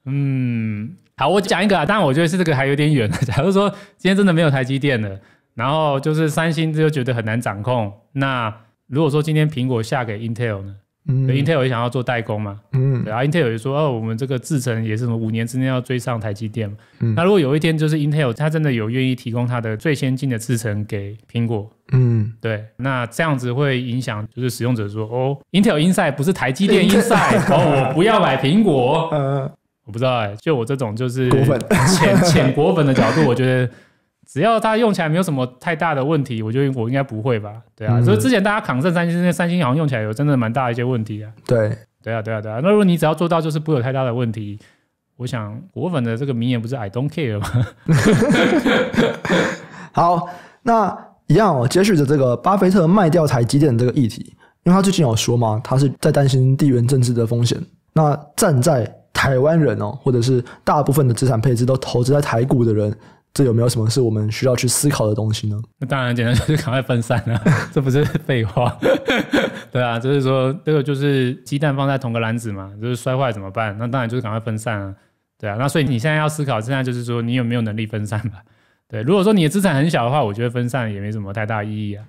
嗯，好，我讲一个啊，但我觉得是这个还有点远。假如说今天真的没有台积电了，然后就是三星就觉得很难掌控。那如果说今天苹果下给 Intel 呢？Intel 也想要做代工嘛，嗯，对啊，Intel 也说，哦，我们这个制程也是什么五年之内要追上台积电嘛。那如果有一天就是 Intel 它真的有愿意提供它的最先进的制程给苹果，嗯，对，那这样子会影响就是使用者说，哦，Intel Inside 不是台积电 Inside，哦，我不要买苹果。嗯，我不知道哎，就我这种就是浅浅果粉的角度，我觉得。只要它用起来没有什么太大的问题，我觉得我应该不会吧？对啊，所以之前大家扛剩三星，三星好像用起来有真的蛮大的一些问题啊。对，对啊，对啊，对啊。那如果你只要做到就是不有太大的问题，我想果粉的这个名言不是 I don't care 吗？好，那一样哦。接续着这个巴菲特卖掉台积电这个议题，因为他最近有说嘛，他是在担心地缘政治的风险。那站在台湾人哦，或者是大部分的资产配置都投资在台股的人。这有没有什么是我们需要去思考的东西呢？那当然，简单就是赶快分散了，这不是废话。对啊，就是说这个就是鸡蛋放在同个篮子嘛，就是摔坏怎么办？那当然就是赶快分散啊。对啊，那所以你现在要思考，现在就是说你有没有能力分散吧？对，如果说你的资产很小的话，我觉得分散也没什么太大意义啊。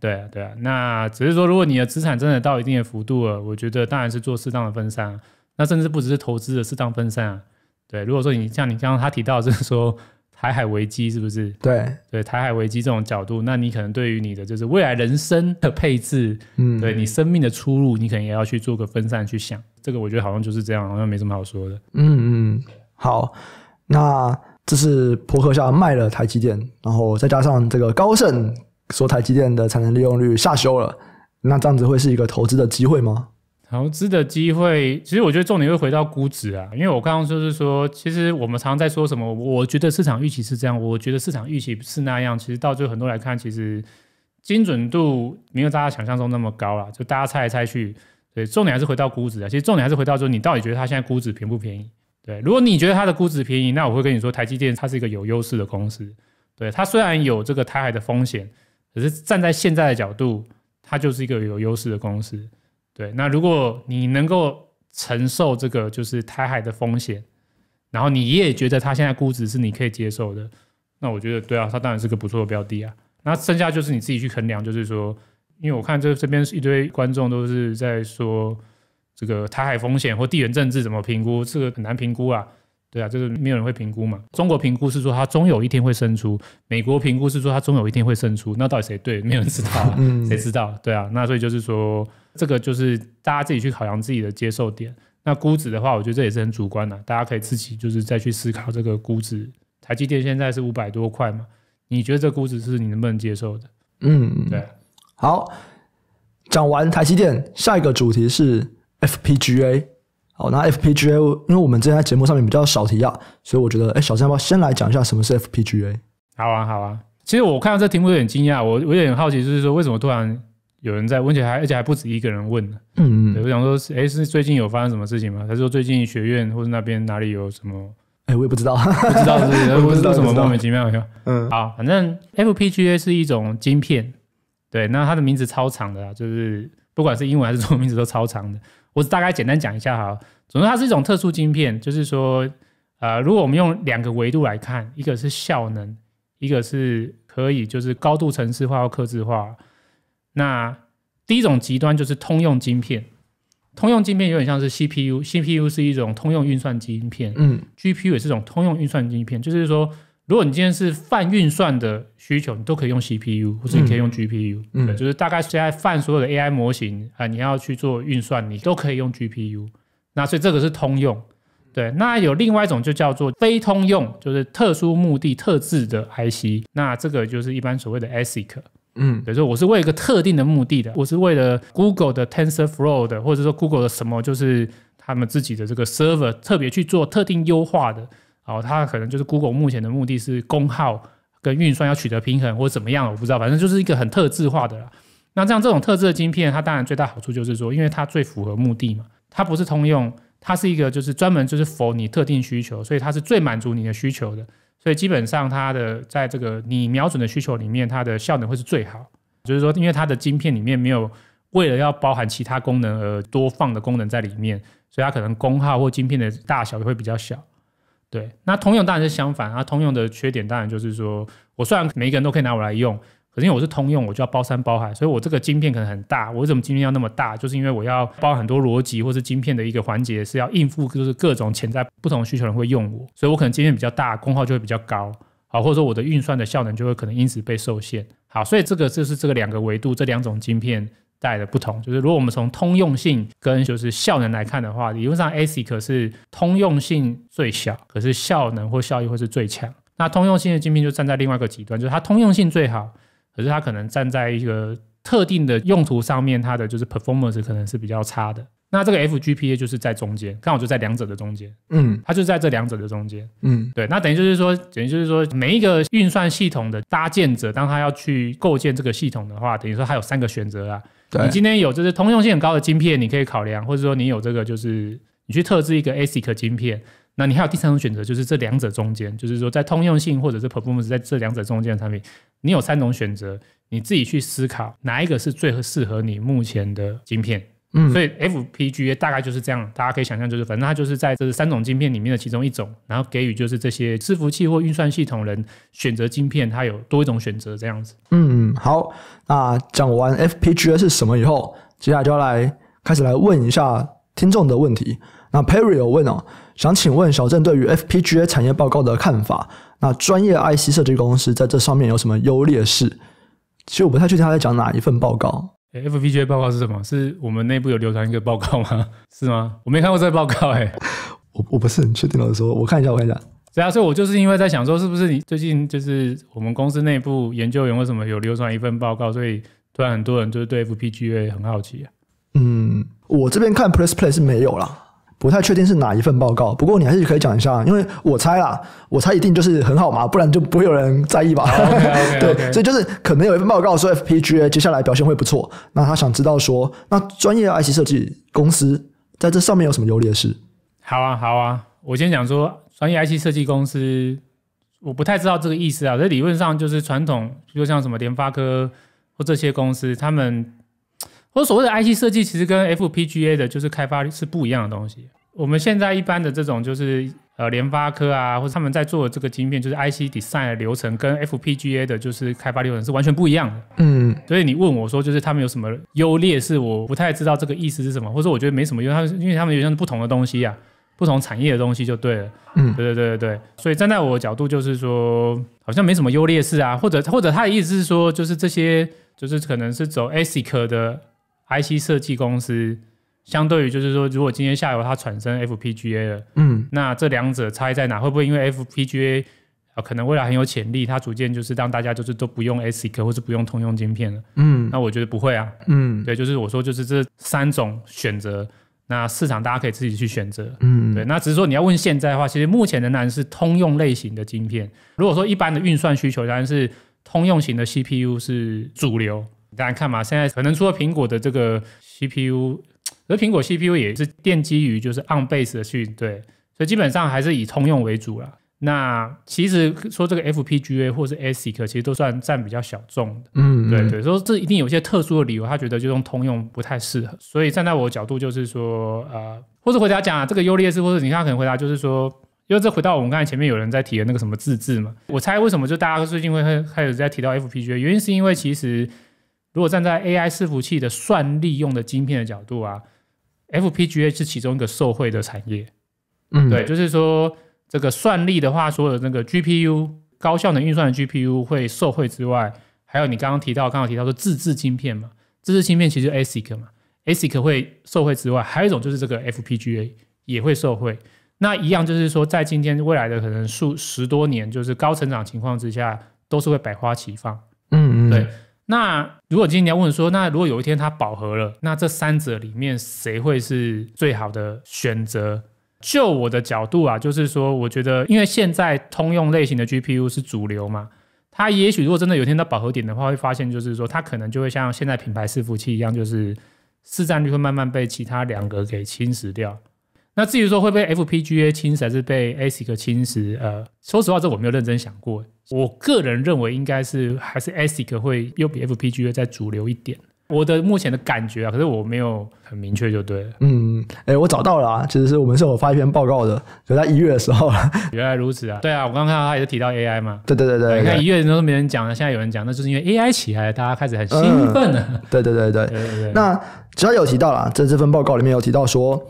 对啊，对啊，那只是说如果你的资产真的到一定的幅度了，我觉得当然是做适当的分散。那甚至不只是投资的适当分散啊。对，如果说你像你刚刚他提到就是说。台海危机是不是？对对，台海危机这种角度，那你可能对于你的就是未来人生的配置，嗯，对你生命的出路，你可能也要去做个分散去想。这个我觉得好像就是这样，好像没什么好说的。嗯嗯，好，那这是博克下卖了台积电，然后再加上这个高盛说台积电的产能利用率下修了，那这样子会是一个投资的机会吗？投资的机会，其实我觉得重点会回到估值啊，因为我刚刚就是说，其实我们常常在说什么，我觉得市场预期是这样，我觉得市场预期是那样，其实到最后很多来看，其实精准度没有大家想象中那么高了，就大家猜来猜去，对，重点还是回到估值啊，其实重点还是回到说，你到底觉得它现在估值便不便宜？对，如果你觉得它的估值便宜，那我会跟你说，台积电它是一个有优势的公司，对，它虽然有这个台海的风险，可是站在现在的角度，它就是一个有优势的公司。对，那如果你能够承受这个就是台海的风险，然后你也觉得它现在估值是你可以接受的，那我觉得对啊，它当然是个不错的标的啊。那剩下就是你自己去衡量，就是说，因为我看这这边是一堆观众都是在说这个台海风险或地缘政治怎么评估，这个很难评估啊。对啊，就是没有人会评估嘛。中国评估是说它终有一天会胜出，美国评估是说它终有一天会胜出，那到底谁对？没有人知道，谁知道？对啊，那所以就是说。这个就是大家自己去考量自己的接受点。那估值的话，我觉得这也是很主观的，大家可以自己就是再去思考这个估值。台积电现在是五百多块嘛？你觉得这估值是你能不能接受的？嗯，对。好，讲完台积电，下一个主题是 FPGA。好，那 FPGA，因为我们之前在节目上面比较少提啊，所以我觉得，哎，小不包先来讲一下什么是 FPGA。好啊，好啊。其实我看到这题目有点惊讶，我我有点好奇，就是说为什么突然。有人在问，且还而且还不止一个人问嗯嗯，我想说，哎，是最近有发生什么事情吗？他说最近学院或者那边哪里有什么？哎，我也不知道，不知道这些，不知道什么莫名其妙的。嗯，好，反正 FPGA 是一种晶片，对，那它的名字超长的就是不管是英文还是中文名字都超长的。我大概简单讲一下哈，总之它是一种特殊晶片，就是说，呃，如果我们用两个维度来看，一个是效能，一个是可以就是高度程式化或刻字化。那第一种极端就是通用晶片，通用晶片有点像是 CPU，CPU 是一种通用运算晶片，嗯，GPU 也是种通用运算晶片，就是说，如果你今天是泛运算的需求，你都可以用 CPU，或者你可以用 GPU，嗯，就是大概现在泛所有的 AI 模型啊，你要去做运算，你都可以用 GPU。那所以这个是通用，对。那有另外一种就叫做非通用，就是特殊目的、特制的 IC。那这个就是一般所谓的 ASIC。嗯，比如说我是为一个特定的目的的，我是为了 Google 的 TensorFlow 的，或者说 Google 的什么，就是他们自己的这个 server 特别去做特定优化的。好，它可能就是 Google 目前的目的是功耗跟运算要取得平衡，或者怎么样，我不知道，反正就是一个很特质化的。啦。那这样这种特质的晶片，它当然最大好处就是说，因为它最符合目的嘛，它不是通用，它是一个就是专门就是否你特定需求，所以它是最满足你的需求的。所以基本上它的在这个你瞄准的需求里面，它的效能会是最好。就是说，因为它的晶片里面没有为了要包含其他功能而多放的功能在里面，所以它可能功耗或晶片的大小也会比较小。对，那通用当然是相反啊。通用的缺点当然就是说我虽然每一个人都可以拿我来用。因为我是通用，我就要包山包海，所以我这个晶片可能很大。我为什么晶片要那么大？就是因为我要包很多逻辑，或是晶片的一个环节是要应付就是各种潜在不同需求人会用我，所以我可能晶片比较大，功耗就会比较高，好，或者说我的运算的效能就会可能因此被受限。好，所以这个就是这个两个维度，这两种晶片带来的不同，就是如果我们从通用性跟就是效能来看的话，理论上 ASIC 是通用性最小，可是效能或效益会是最强。那通用性的晶片就站在另外一个极端，就是它通用性最好。可是它可能站在一个特定的用途上面，它的就是 performance 可能是比较差的。那这个 F G P A 就是在中间，刚好就在两者的中间。嗯，它就在这两者的中间。嗯，对。那等于就是说，等于就是说，每一个运算系统的搭建者，当他要去构建这个系统的话，等于说他有三个选择啊。对。你今天有就是通用性很高的晶片，你可以考量，或者说你有这个就是你去特制一个 ASIC 晶片。那你还有第三种选择，就是这两者中间，就是说在通用性或者是 performance 在这两者中间的产品，你有三种选择，你自己去思考哪一个是最适合你目前的晶片。嗯，所以 FPGA 大概就是这样，大家可以想象，就是反正它就是在这三种晶片里面的其中一种，然后给予就是这些伺服器或运算系统人选择晶片，它有多一种选择这样子。嗯，好，那讲完 FPGA 是什么以后，接下来就要来开始来问一下听众的问题。那 Perry 有问哦，想请问小郑对于 FPGA 产业报告的看法？那专业 IC 设计公司在这上面有什么优劣势？其实我不太确定他在讲哪一份报告。FPGA 报告是什么？是我们内部有流传一个报告吗？是吗？我没看过这个报告，哎，我我不是很确定老师说我看一下，我看一下。对啊，所以我就是因为在想说，是不是你最近就是我们公司内部研究员为什么有流传一份报告，所以突然很多人就是对 FPGA 很好奇啊。嗯，我这边看 Press Play 是没有了。不太确定是哪一份报告，不过你还是可以讲一下，因为我猜啦，我猜一定就是很好嘛，不然就不会有人在意吧。对，所以就是可能有一份报告说 FPGA 接下来表现会不错，那他想知道说，那专业 IC 设计公司在这上面有什么优劣势？好啊，好啊，我先讲说专业 IC 设计公司，我不太知道这个意思啊，这理论上就是传统，就像什么联发科或这些公司，他们。我所谓的 IC 设计其实跟 FPGA 的，就是开发是不一样的东西。我们现在一般的这种就是呃，联发科啊，或者他们在做这个晶片，就是 IC design 的流程跟 FPGA 的，就是开发流程是完全不一样的。嗯，所以你问我说，就是他们有什么优劣？是我不太知道这个意思是什么，或者我觉得没什么，因为们，因为他们有些是不同的东西啊，不同产业的东西就对了。嗯，对对对对对。所以站在我的角度，就是说好像没什么优劣是啊，或者或者他的意思是说，就是这些就是可能是走 ASIC 的。IC 设计公司相对于就是说，如果今天下游它产生 FPGA 了，嗯，那这两者差异在哪？会不会因为 FPGA 可能未来很有潜力，它逐渐就是让大家就是都不用 ASIC 或是不用通用晶片了？嗯，那我觉得不会啊。嗯，对，就是我说就是这三种选择，那市场大家可以自己去选择。嗯，对，那只是说你要问现在的话，其实目前仍然是通用类型的晶片。如果说一般的运算需求，仍然是通用型的 CPU 是主流。大家看嘛，现在可能除了苹果的这个 CPU，而苹果 CPU 也是奠基于就是 on base 的去对，所以基本上还是以通用为主了。那其实说这个 FPGA 或是 ASIC，其实都算占比较小众的。嗯，对对，说这一定有些特殊的理由，他觉得就用通用不太适合。所以站在我的角度，就是说，呃，或者回答讲啊，这个优劣势，或者你看可能回答就是说，因为这回到我们刚才前面有人在提的那个什么自制嘛，我猜为什么就大家最近会开始在提到 FPGA，原因是因为其实。如果站在 AI 伺服器的算力用的晶片的角度啊，FPGA 是其中一个受贿的产业。嗯，对，就是说这个算力的话，所有的那个 GPU 高效能运算的 GPU 会受贿之外，还有你刚刚提到，刚刚提到说自制晶片嘛，自制晶片其实 ASIC 嘛，ASIC 会受贿之外，还有一种就是这个 FPGA 也会受贿。那一样就是说，在今天未来的可能数十多年，就是高成长情况之下，都是会百花齐放。嗯嗯，对。那如果今天你要问说，那如果有一天它饱和了，那这三者里面谁会是最好的选择？就我的角度啊，就是说，我觉得，因为现在通用类型的 GPU 是主流嘛，它也许如果真的有一天到饱和点的话，会发现就是说，它可能就会像现在品牌伺服器一样，就是市占率会慢慢被其他两个给侵蚀掉。那至于说会被 FPGA 侵蚀还是被 ASIC 侵蚀，呃，说实话，这我没有认真想过。我个人认为应该是还是 ASIC 会又比 FPGA 再主流一点。我的目前的感觉啊，可是我没有很明确就对。嗯，哎，我找到了啊，其实是我们是有发一篇报告的，就在一月的时候。原来如此啊。对啊，我刚刚看到他也是提到 AI 嘛。对对对对。你看一月都没人讲了，现在有人讲，那就是因为 AI 起来，大家开始很兴奋了。对对对对。对对那只要有提到了，在这份报告里面有提到说。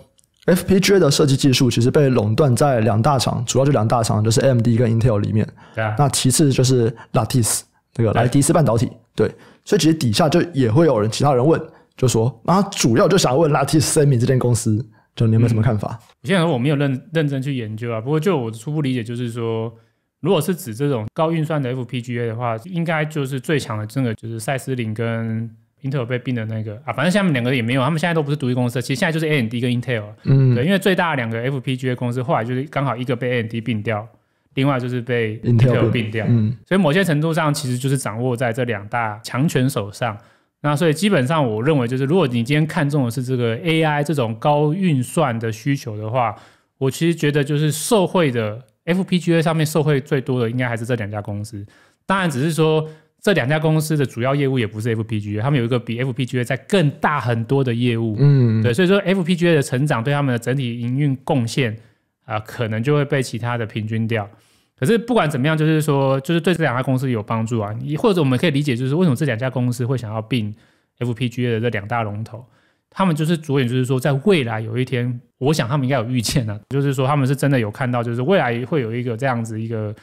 FPGA 的设计技术其实被垄断在两大厂，主要就两大厂就是 AMD 跟 Intel 里面。对啊。那其次就是 Lattice 那个莱迪斯半导体，对。所以其实底下就也会有人，其他人问，就说啊，主要就想问 Lattice s e m i 这间公司，就你有没有什么看法？目前我没有认认真去研究啊，不过就我初步理解就是说，如果是指这种高运算的 FPGA 的话，应该就是最强的，真的就是赛斯林跟。Intel 被并的那个啊，反正下面两个也没有，他们现在都不是独立公司，其实现在就是 AMD 跟 Intel，嗯，对，因为最大的两个 FPGA 公司，后来就是刚好一个被 AMD 并掉，另外就是被 Intel 并掉，嗯，所以某些程度上其实就是掌握在这两大强权手上。那所以基本上我认为就是，如果你今天看中的是这个 AI 这种高运算的需求的话，我其实觉得就是受惠的 FPGA 上面受惠最多的应该还是这两家公司，当然只是说。这两家公司的主要业务也不是 FPGA，他们有一个比 FPGA 在更大很多的业务，嗯，对，所以说 FPGA 的成长对他们的整体营运贡献啊，可能就会被其他的平均掉。可是不管怎么样，就是说，就是对这两家公司有帮助啊。你或者我们可以理解，就是为什么这两家公司会想要并 FPGA 的这两大龙头，他们就是着眼，就是说，在未来有一天，我想他们应该有预见了，就是说，他们是真的有看到，就是未来会有一个这样子一个。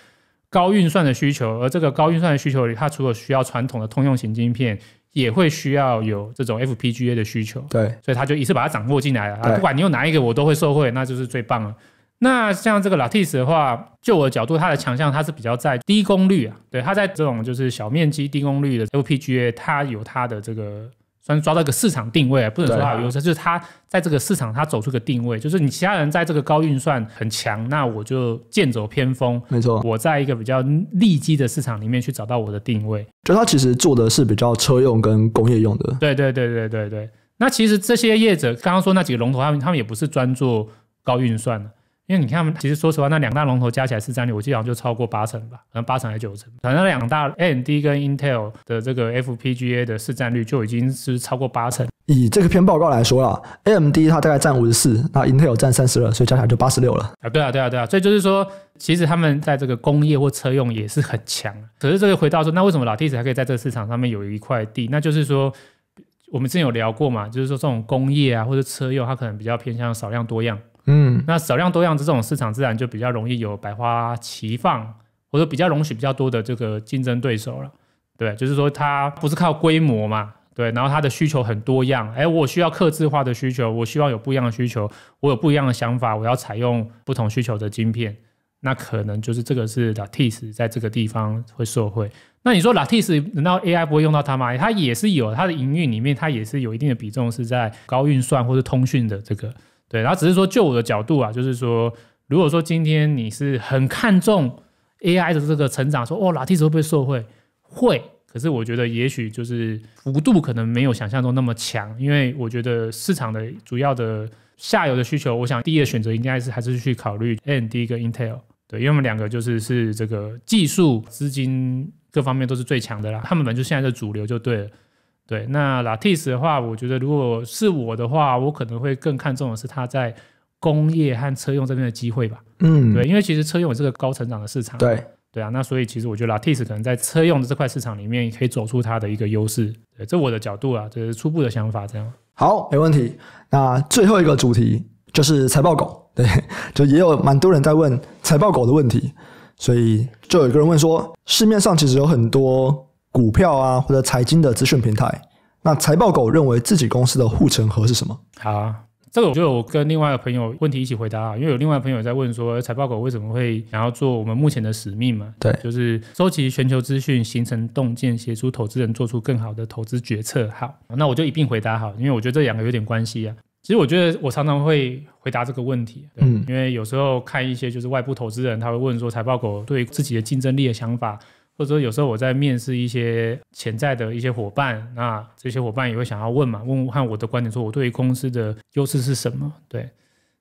高运算的需求，而这个高运算的需求里，它除了需要传统的通用型晶片，也会需要有这种 FPGA 的需求。对，所以它就一次把它掌握进来了。啊、不管你用哪一个，我都会受惠，那就是最棒了。那像这个 Lattice 的话，就我的角度，它的强项它是比较在低功率啊，对，它在这种就是小面积低功率的 FPGA，它有它的这个。算是抓到一个市场定位啊，不能说它有优势，就是它在这个市场它走出个定位，就是你其他人在这个高运算很强，那我就剑走偏锋，没错，我在一个比较利基的市场里面去找到我的定位。就它其实做的是比较车用跟工业用的。对对对对对对。那其实这些业者刚刚说那几个龙头，他们他们也不是专做高运算的。因为你看，其实说实话，那两大龙头加起来市占率，我基本上就超过八成吧，可能八成还是九成。反正两大 AMD 跟 Intel 的这个 FPGA 的市占率就已经是超过八成。以这个篇报告来说啦，AMD 它大概占五十四，那 Intel 占三十二，所以加起来就八十六了。啊，对啊，对啊，对啊。所以就是说，其实他们在这个工业或车用也是很强。可是这个回到说，那为什么老天子还可以在这个市场上面有一块地？那就是说，我们之前有聊过嘛，就是说这种工业啊或者车用，它可能比较偏向少量多样。嗯，那少量多样这种市场，自然就比较容易有百花齐放，或者比较容许比较多的这个竞争对手了，对，就是说它不是靠规模嘛，对，然后它的需求很多样，哎，我需要刻字化的需求，我希望有不一样的需求，我有不一样的想法，我要采用不同需求的晶片，那可能就是这个是 Lattice 在这个地方会受惠。那你说 Lattice 难道 AI 不会用到它吗？它也是有它的营运里面，它也是有一定的比重是在高运算或者通讯的这个。对，然后只是说，就我的角度啊，就是说，如果说今天你是很看重 AI 的这个成长，说哦，哪一支会不会受惠？会，可是我觉得也许就是幅度可能没有想象中那么强，因为我觉得市场的主要的下游的需求，我想第一个选择应该是还是去考虑 N 第一个 Intel，对，因为我们两个就是是这个技术、资金各方面都是最强的啦，他们本来就现在的主流就对了。对，那 Latte's 的话，我觉得如果是我的话，我可能会更看重的是它在工业和车用这边的机会吧。嗯，对，因为其实车用是个高成长的市场。对，对啊，那所以其实我觉得 Latte's 可能在车用的这块市场里面可以走出它的一个优势。对，这我的角度啊，这是初步的想法，这样。好，没问题。那最后一个主题就是财报狗，对，就也有蛮多人在问财报狗的问题，所以就有一个人问说，市面上其实有很多。股票啊，或者财经的资讯平台，那财报狗认为自己公司的护城河是什么？好，这个我觉得我跟另外一个朋友问题一起回答啊，因为有另外一个朋友在问说，财报狗为什么会想要做我们目前的使命嘛？对，就是收集全球资讯，形成洞见，协助投资人做出更好的投资决策。好，那我就一并回答好，因为我觉得这两个有点关系啊。其实我觉得我常常会回答这个问题，嗯，因为有时候看一些就是外部投资人，他会问说，财报狗对自己的竞争力的想法。或者有时候我在面试一些潜在的一些伙伴，那这些伙伴也会想要问嘛？问看我的观点，说我对于公司的优势是什么？对，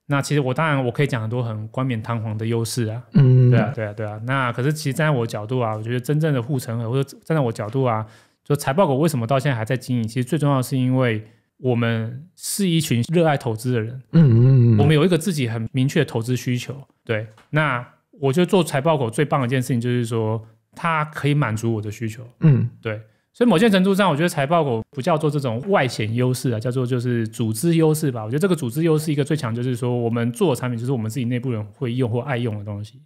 那其实我当然我可以讲很多很冠冕堂皇的优势啊，嗯，对啊，对啊，对啊。那可是其实站在我角度啊，我觉得真正的护城河，或者站在我角度啊，就财报狗为什么到现在还在经营？其实最重要的是因为我们是一群热爱投资的人，嗯嗯，我们有一个自己很明确的投资需求。对，那我觉得做财报狗最棒的一件事情就是说。它可以满足我的需求。嗯，对，所以某些程度上，我觉得财报狗不叫做这种外显优势啊，叫做就是组织优势吧。我觉得这个组织优势一个最强就是说，我们做产品就是我们自己内部人会用或爱用的东西。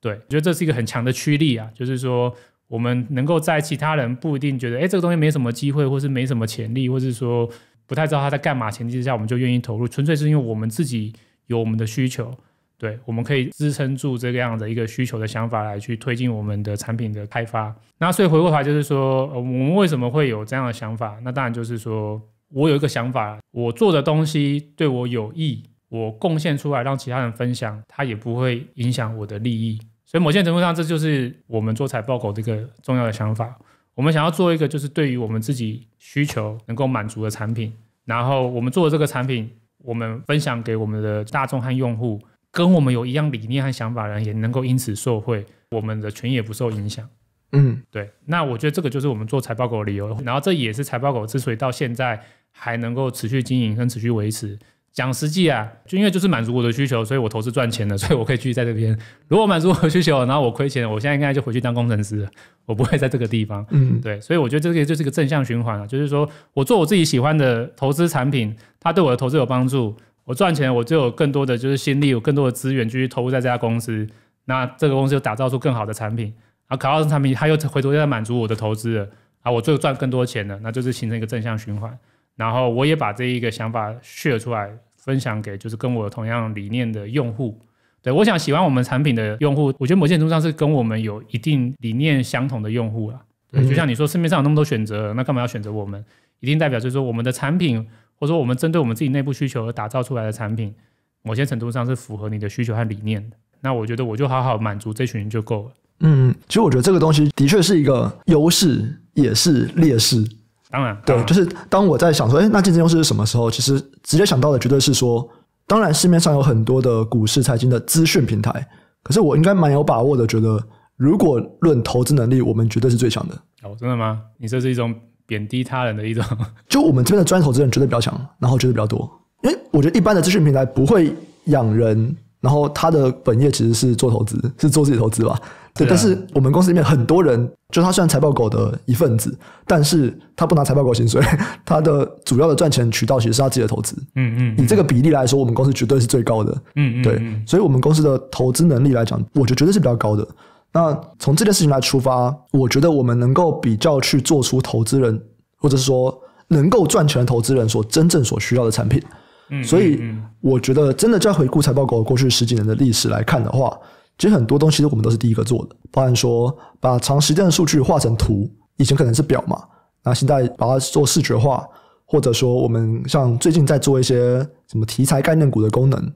对，我觉得这是一个很强的驱力啊，就是说我们能够在其他人不一定觉得哎这个东西没什么机会，或是没什么潜力，或是说不太知道他在干嘛前提之下，我们就愿意投入，纯粹是因为我们自己有我们的需求。对，我们可以支撑住这个样的一个需求的想法来去推进我们的产品的开发。那所以回过头来就是说，呃，我们为什么会有这样的想法？那当然就是说我有一个想法，我做的东西对我有益，我贡献出来让其他人分享，它也不会影响我的利益。所以某件程度上，这就是我们做财报狗这个重要的想法。我们想要做一个就是对于我们自己需求能够满足的产品，然后我们做的这个产品，我们分享给我们的大众和用户。跟我们有一样理念和想法的人，也能够因此受惠，我们的权益不受影响。嗯，对。那我觉得这个就是我们做财报狗的理由。然后这也是财报狗之所以到现在还能够持续经营跟持续维持。讲实际啊，就因为就是满足我的需求，所以我投资赚钱的，所以我可以继续在这边。如果满足我的需求，然后我亏钱，我现在应该就回去当工程师，我不会在这个地方。嗯，对。所以我觉得这个就是个正向循环啊，就是说我做我自己喜欢的投资产品，它对我的投资有帮助。我赚钱，我就有更多的就是心力，有更多的资源去投入在这家公司。那这个公司又打造出更好的产品，啊，卡造的产品，它又回头又在满足我的投资，啊，我最赚更多钱了，那就是形成一个正向循环。然后我也把这一个想法 share 出来，分享给就是跟我同样理念的用户。对我想喜欢我们产品的用户，我觉得某些程度上是跟我们有一定理念相同的用户了。嗯，就像你说市面上有那么多选择，那干嘛要选择我们？一定代表就是说我们的产品。或者说，我们针对我们自己内部需求而打造出来的产品，某些程度上是符合你的需求和理念的。那我觉得，我就好好满足这群人就够了。嗯，其实我觉得这个东西的确是一个优势，也是劣势。当然，对，就是当我在想说，哎，那竞争优势是什么时候？其实直接想到的绝对是说，当然市面上有很多的股市财经的资讯平台，可是我应该蛮有把握的，觉得如果论投资能力，我们绝对是最强的。哦，真的吗？你这是一种。贬低他人的一种，就我们这边的专业投资人绝对比较强，然后绝对比较多。因为我觉得一般的资讯平台不会养人，然后他的本业其实是做投资，是做自己投资吧。对。但是我们公司里面很多人，就他虽然财报狗的一份子，但是他不拿财报狗薪水，他的主要的赚钱渠道其实是他自己的投资。嗯嗯。以这个比例来说，我们公司绝对是最高的。嗯嗯。对。所以，我们公司的投资能力来讲，我觉得绝对是比较高的。那从这件事情来出发，我觉得我们能够比较去做出投资人，或者是说能够赚钱的投资人所真正所需要的产品。嗯，所以我觉得真的在回顾财报狗过去十几年的历史来看的话，其实很多东西我们都是第一个做的，包含说把长时间的数据画成图，以前可能是表嘛，那现在把它做视觉化，或者说我们像最近在做一些什么题材概念股的功能，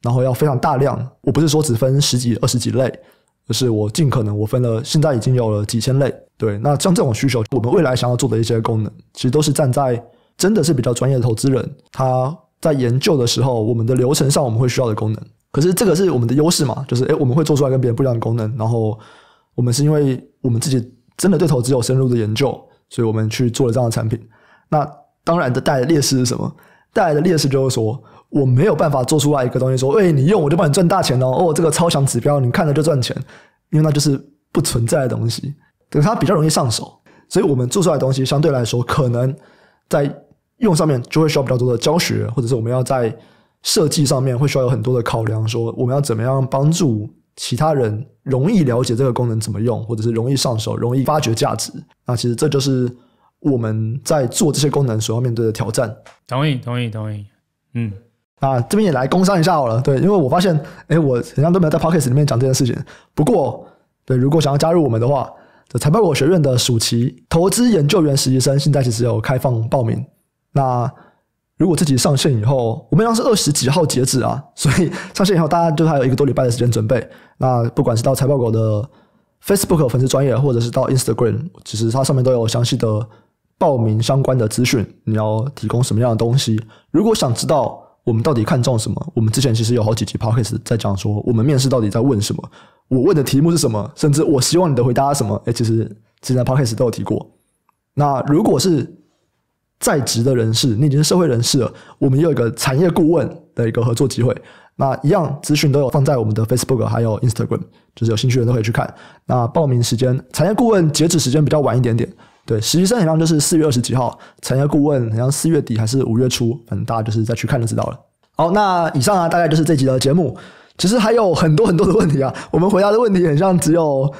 然后要非常大量，我不是说只分十几、二十几类。就是我尽可能我分了，现在已经有了几千类。对，那像这种需求，我们未来想要做的一些功能，其实都是站在真的是比较专业的投资人他在研究的时候，我们的流程上我们会需要的功能。可是这个是我们的优势嘛？就是诶，我们会做出来跟别人不一样的功能。然后我们是因为我们自己真的对投资有深入的研究，所以我们去做了这样的产品。那当然的带来的劣势是什么？带来的劣势就是说。我没有办法做出来一个东西，说，诶你用我就帮你赚大钱哦！哦，这个超强指标，你看着就赚钱，因为那就是不存在的东西。可是它比较容易上手，所以我们做出来的东西相对来说，可能在用上面就会需要比较多的教学，或者是我们要在设计上面会需要有很多的考量，说我们要怎么样帮助其他人容易了解这个功能怎么用，或者是容易上手、容易发掘价值。那其实这就是我们在做这些功能所要面对的挑战。同意，同意，同意。嗯。啊，这边也来工商一下好了。对，因为我发现，哎，我好像都没有在 p o c k e t 里面讲这件事情。不过，对，如果想要加入我们的话，这财报狗学院的暑期投资研究员实习生现在其实有开放报名。那如果自己上线以后，我们当时二十几号截止啊，所以上线以后大家就还有一个多礼拜的时间准备。那不管是到财报狗的 Facebook 粉丝专业，或者是到 Instagram，其实它上面都有详细的报名相关的资讯。你要提供什么样的东西？如果想知道。我们到底看重什么？我们之前其实有好几集 podcast 在讲说，我们面试到底在问什么？我问的题目是什么？甚至我希望你的回答是什么？哎，其实之前 podcast 都有提过。那如果是在职的人士，你已经是社会人士了，我们有一个产业顾问的一个合作机会。那一样资讯都有放在我们的 Facebook、还有 Instagram，就是有兴趣人都可以去看。那报名时间，产业顾问截止时间比较晚一点点。对，实习生好像就是四月二十几号，产业顾问好像四月底还是五月初，反正大家就是再去看就知道了。好，那以上啊，大概就是这集的节目。其实还有很多很多的问题啊，我们回答的问题好像只有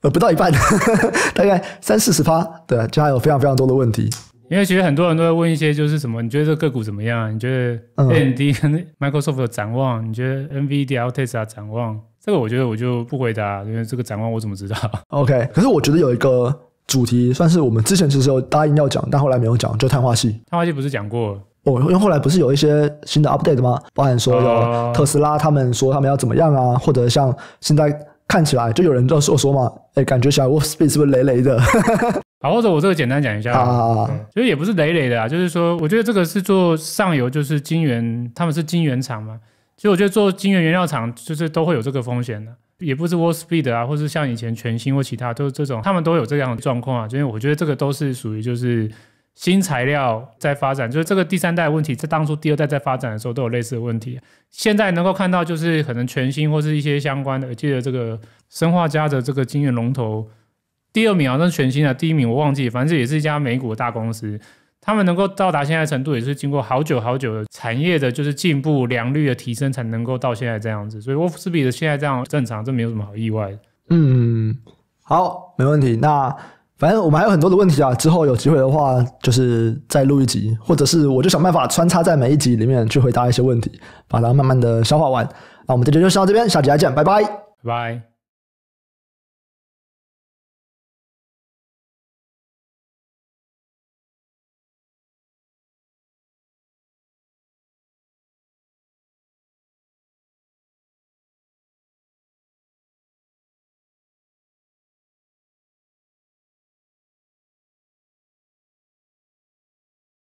呃不到一半，大概三四十趴。对，还有非常非常多的问题，因为其实很多人都在问一些就是什么，你觉得这个股怎么样？你觉得变 D m i c r o s o f t 的展望？你觉得 NVDL Test 啊展望？这个我觉得我就不回答，因为这个展望我怎么知道？OK，可是我觉得有一个。主题算是我们之前其实有答应要讲，但后来没有讲，就碳化系。碳化系不是讲过哦？因为后来不是有一些新的 update 吗？包含说有特斯拉，他们说他们要怎么样啊？或者像现在看起来，就有人就说说嘛，哎，感觉小 e e d 是不是累累的？好，或者我这个简单讲一下啊，其实也不是累累的啊，就是说，我觉得这个是做上游，就是金元，他们是金元厂嘛。其实我觉得做金元原料厂，就是都会有这个风险的。也不是 w r l d Speed 啊，或是像以前全新或其他都这种，他们都有这样的状况啊。因为我觉得这个都是属于就是新材料在发展，就是这个第三代问题，在当初第二代在发展的时候都有类似的问题。现在能够看到就是可能全新或是一些相关的，记得这个生化家的这个经验龙头第二名啊，那是全新的，第一名我忘记，反正也是一家美股的大公司。他们能够到达现在程度，也是经过好久好久的产业的，就是进步良率的提升，才能够到现在这样子。所以 w o l f s p e 的现在这样正常，这没有什么好意外。嗯，好，没问题。那反正我们还有很多的问题啊，之后有机会的话，就是再录一集，或者是我就想办法穿插在每一集里面去回答一些问题，把它慢慢的消化完。那我们这节就先到这边，下集再见，拜，拜拜。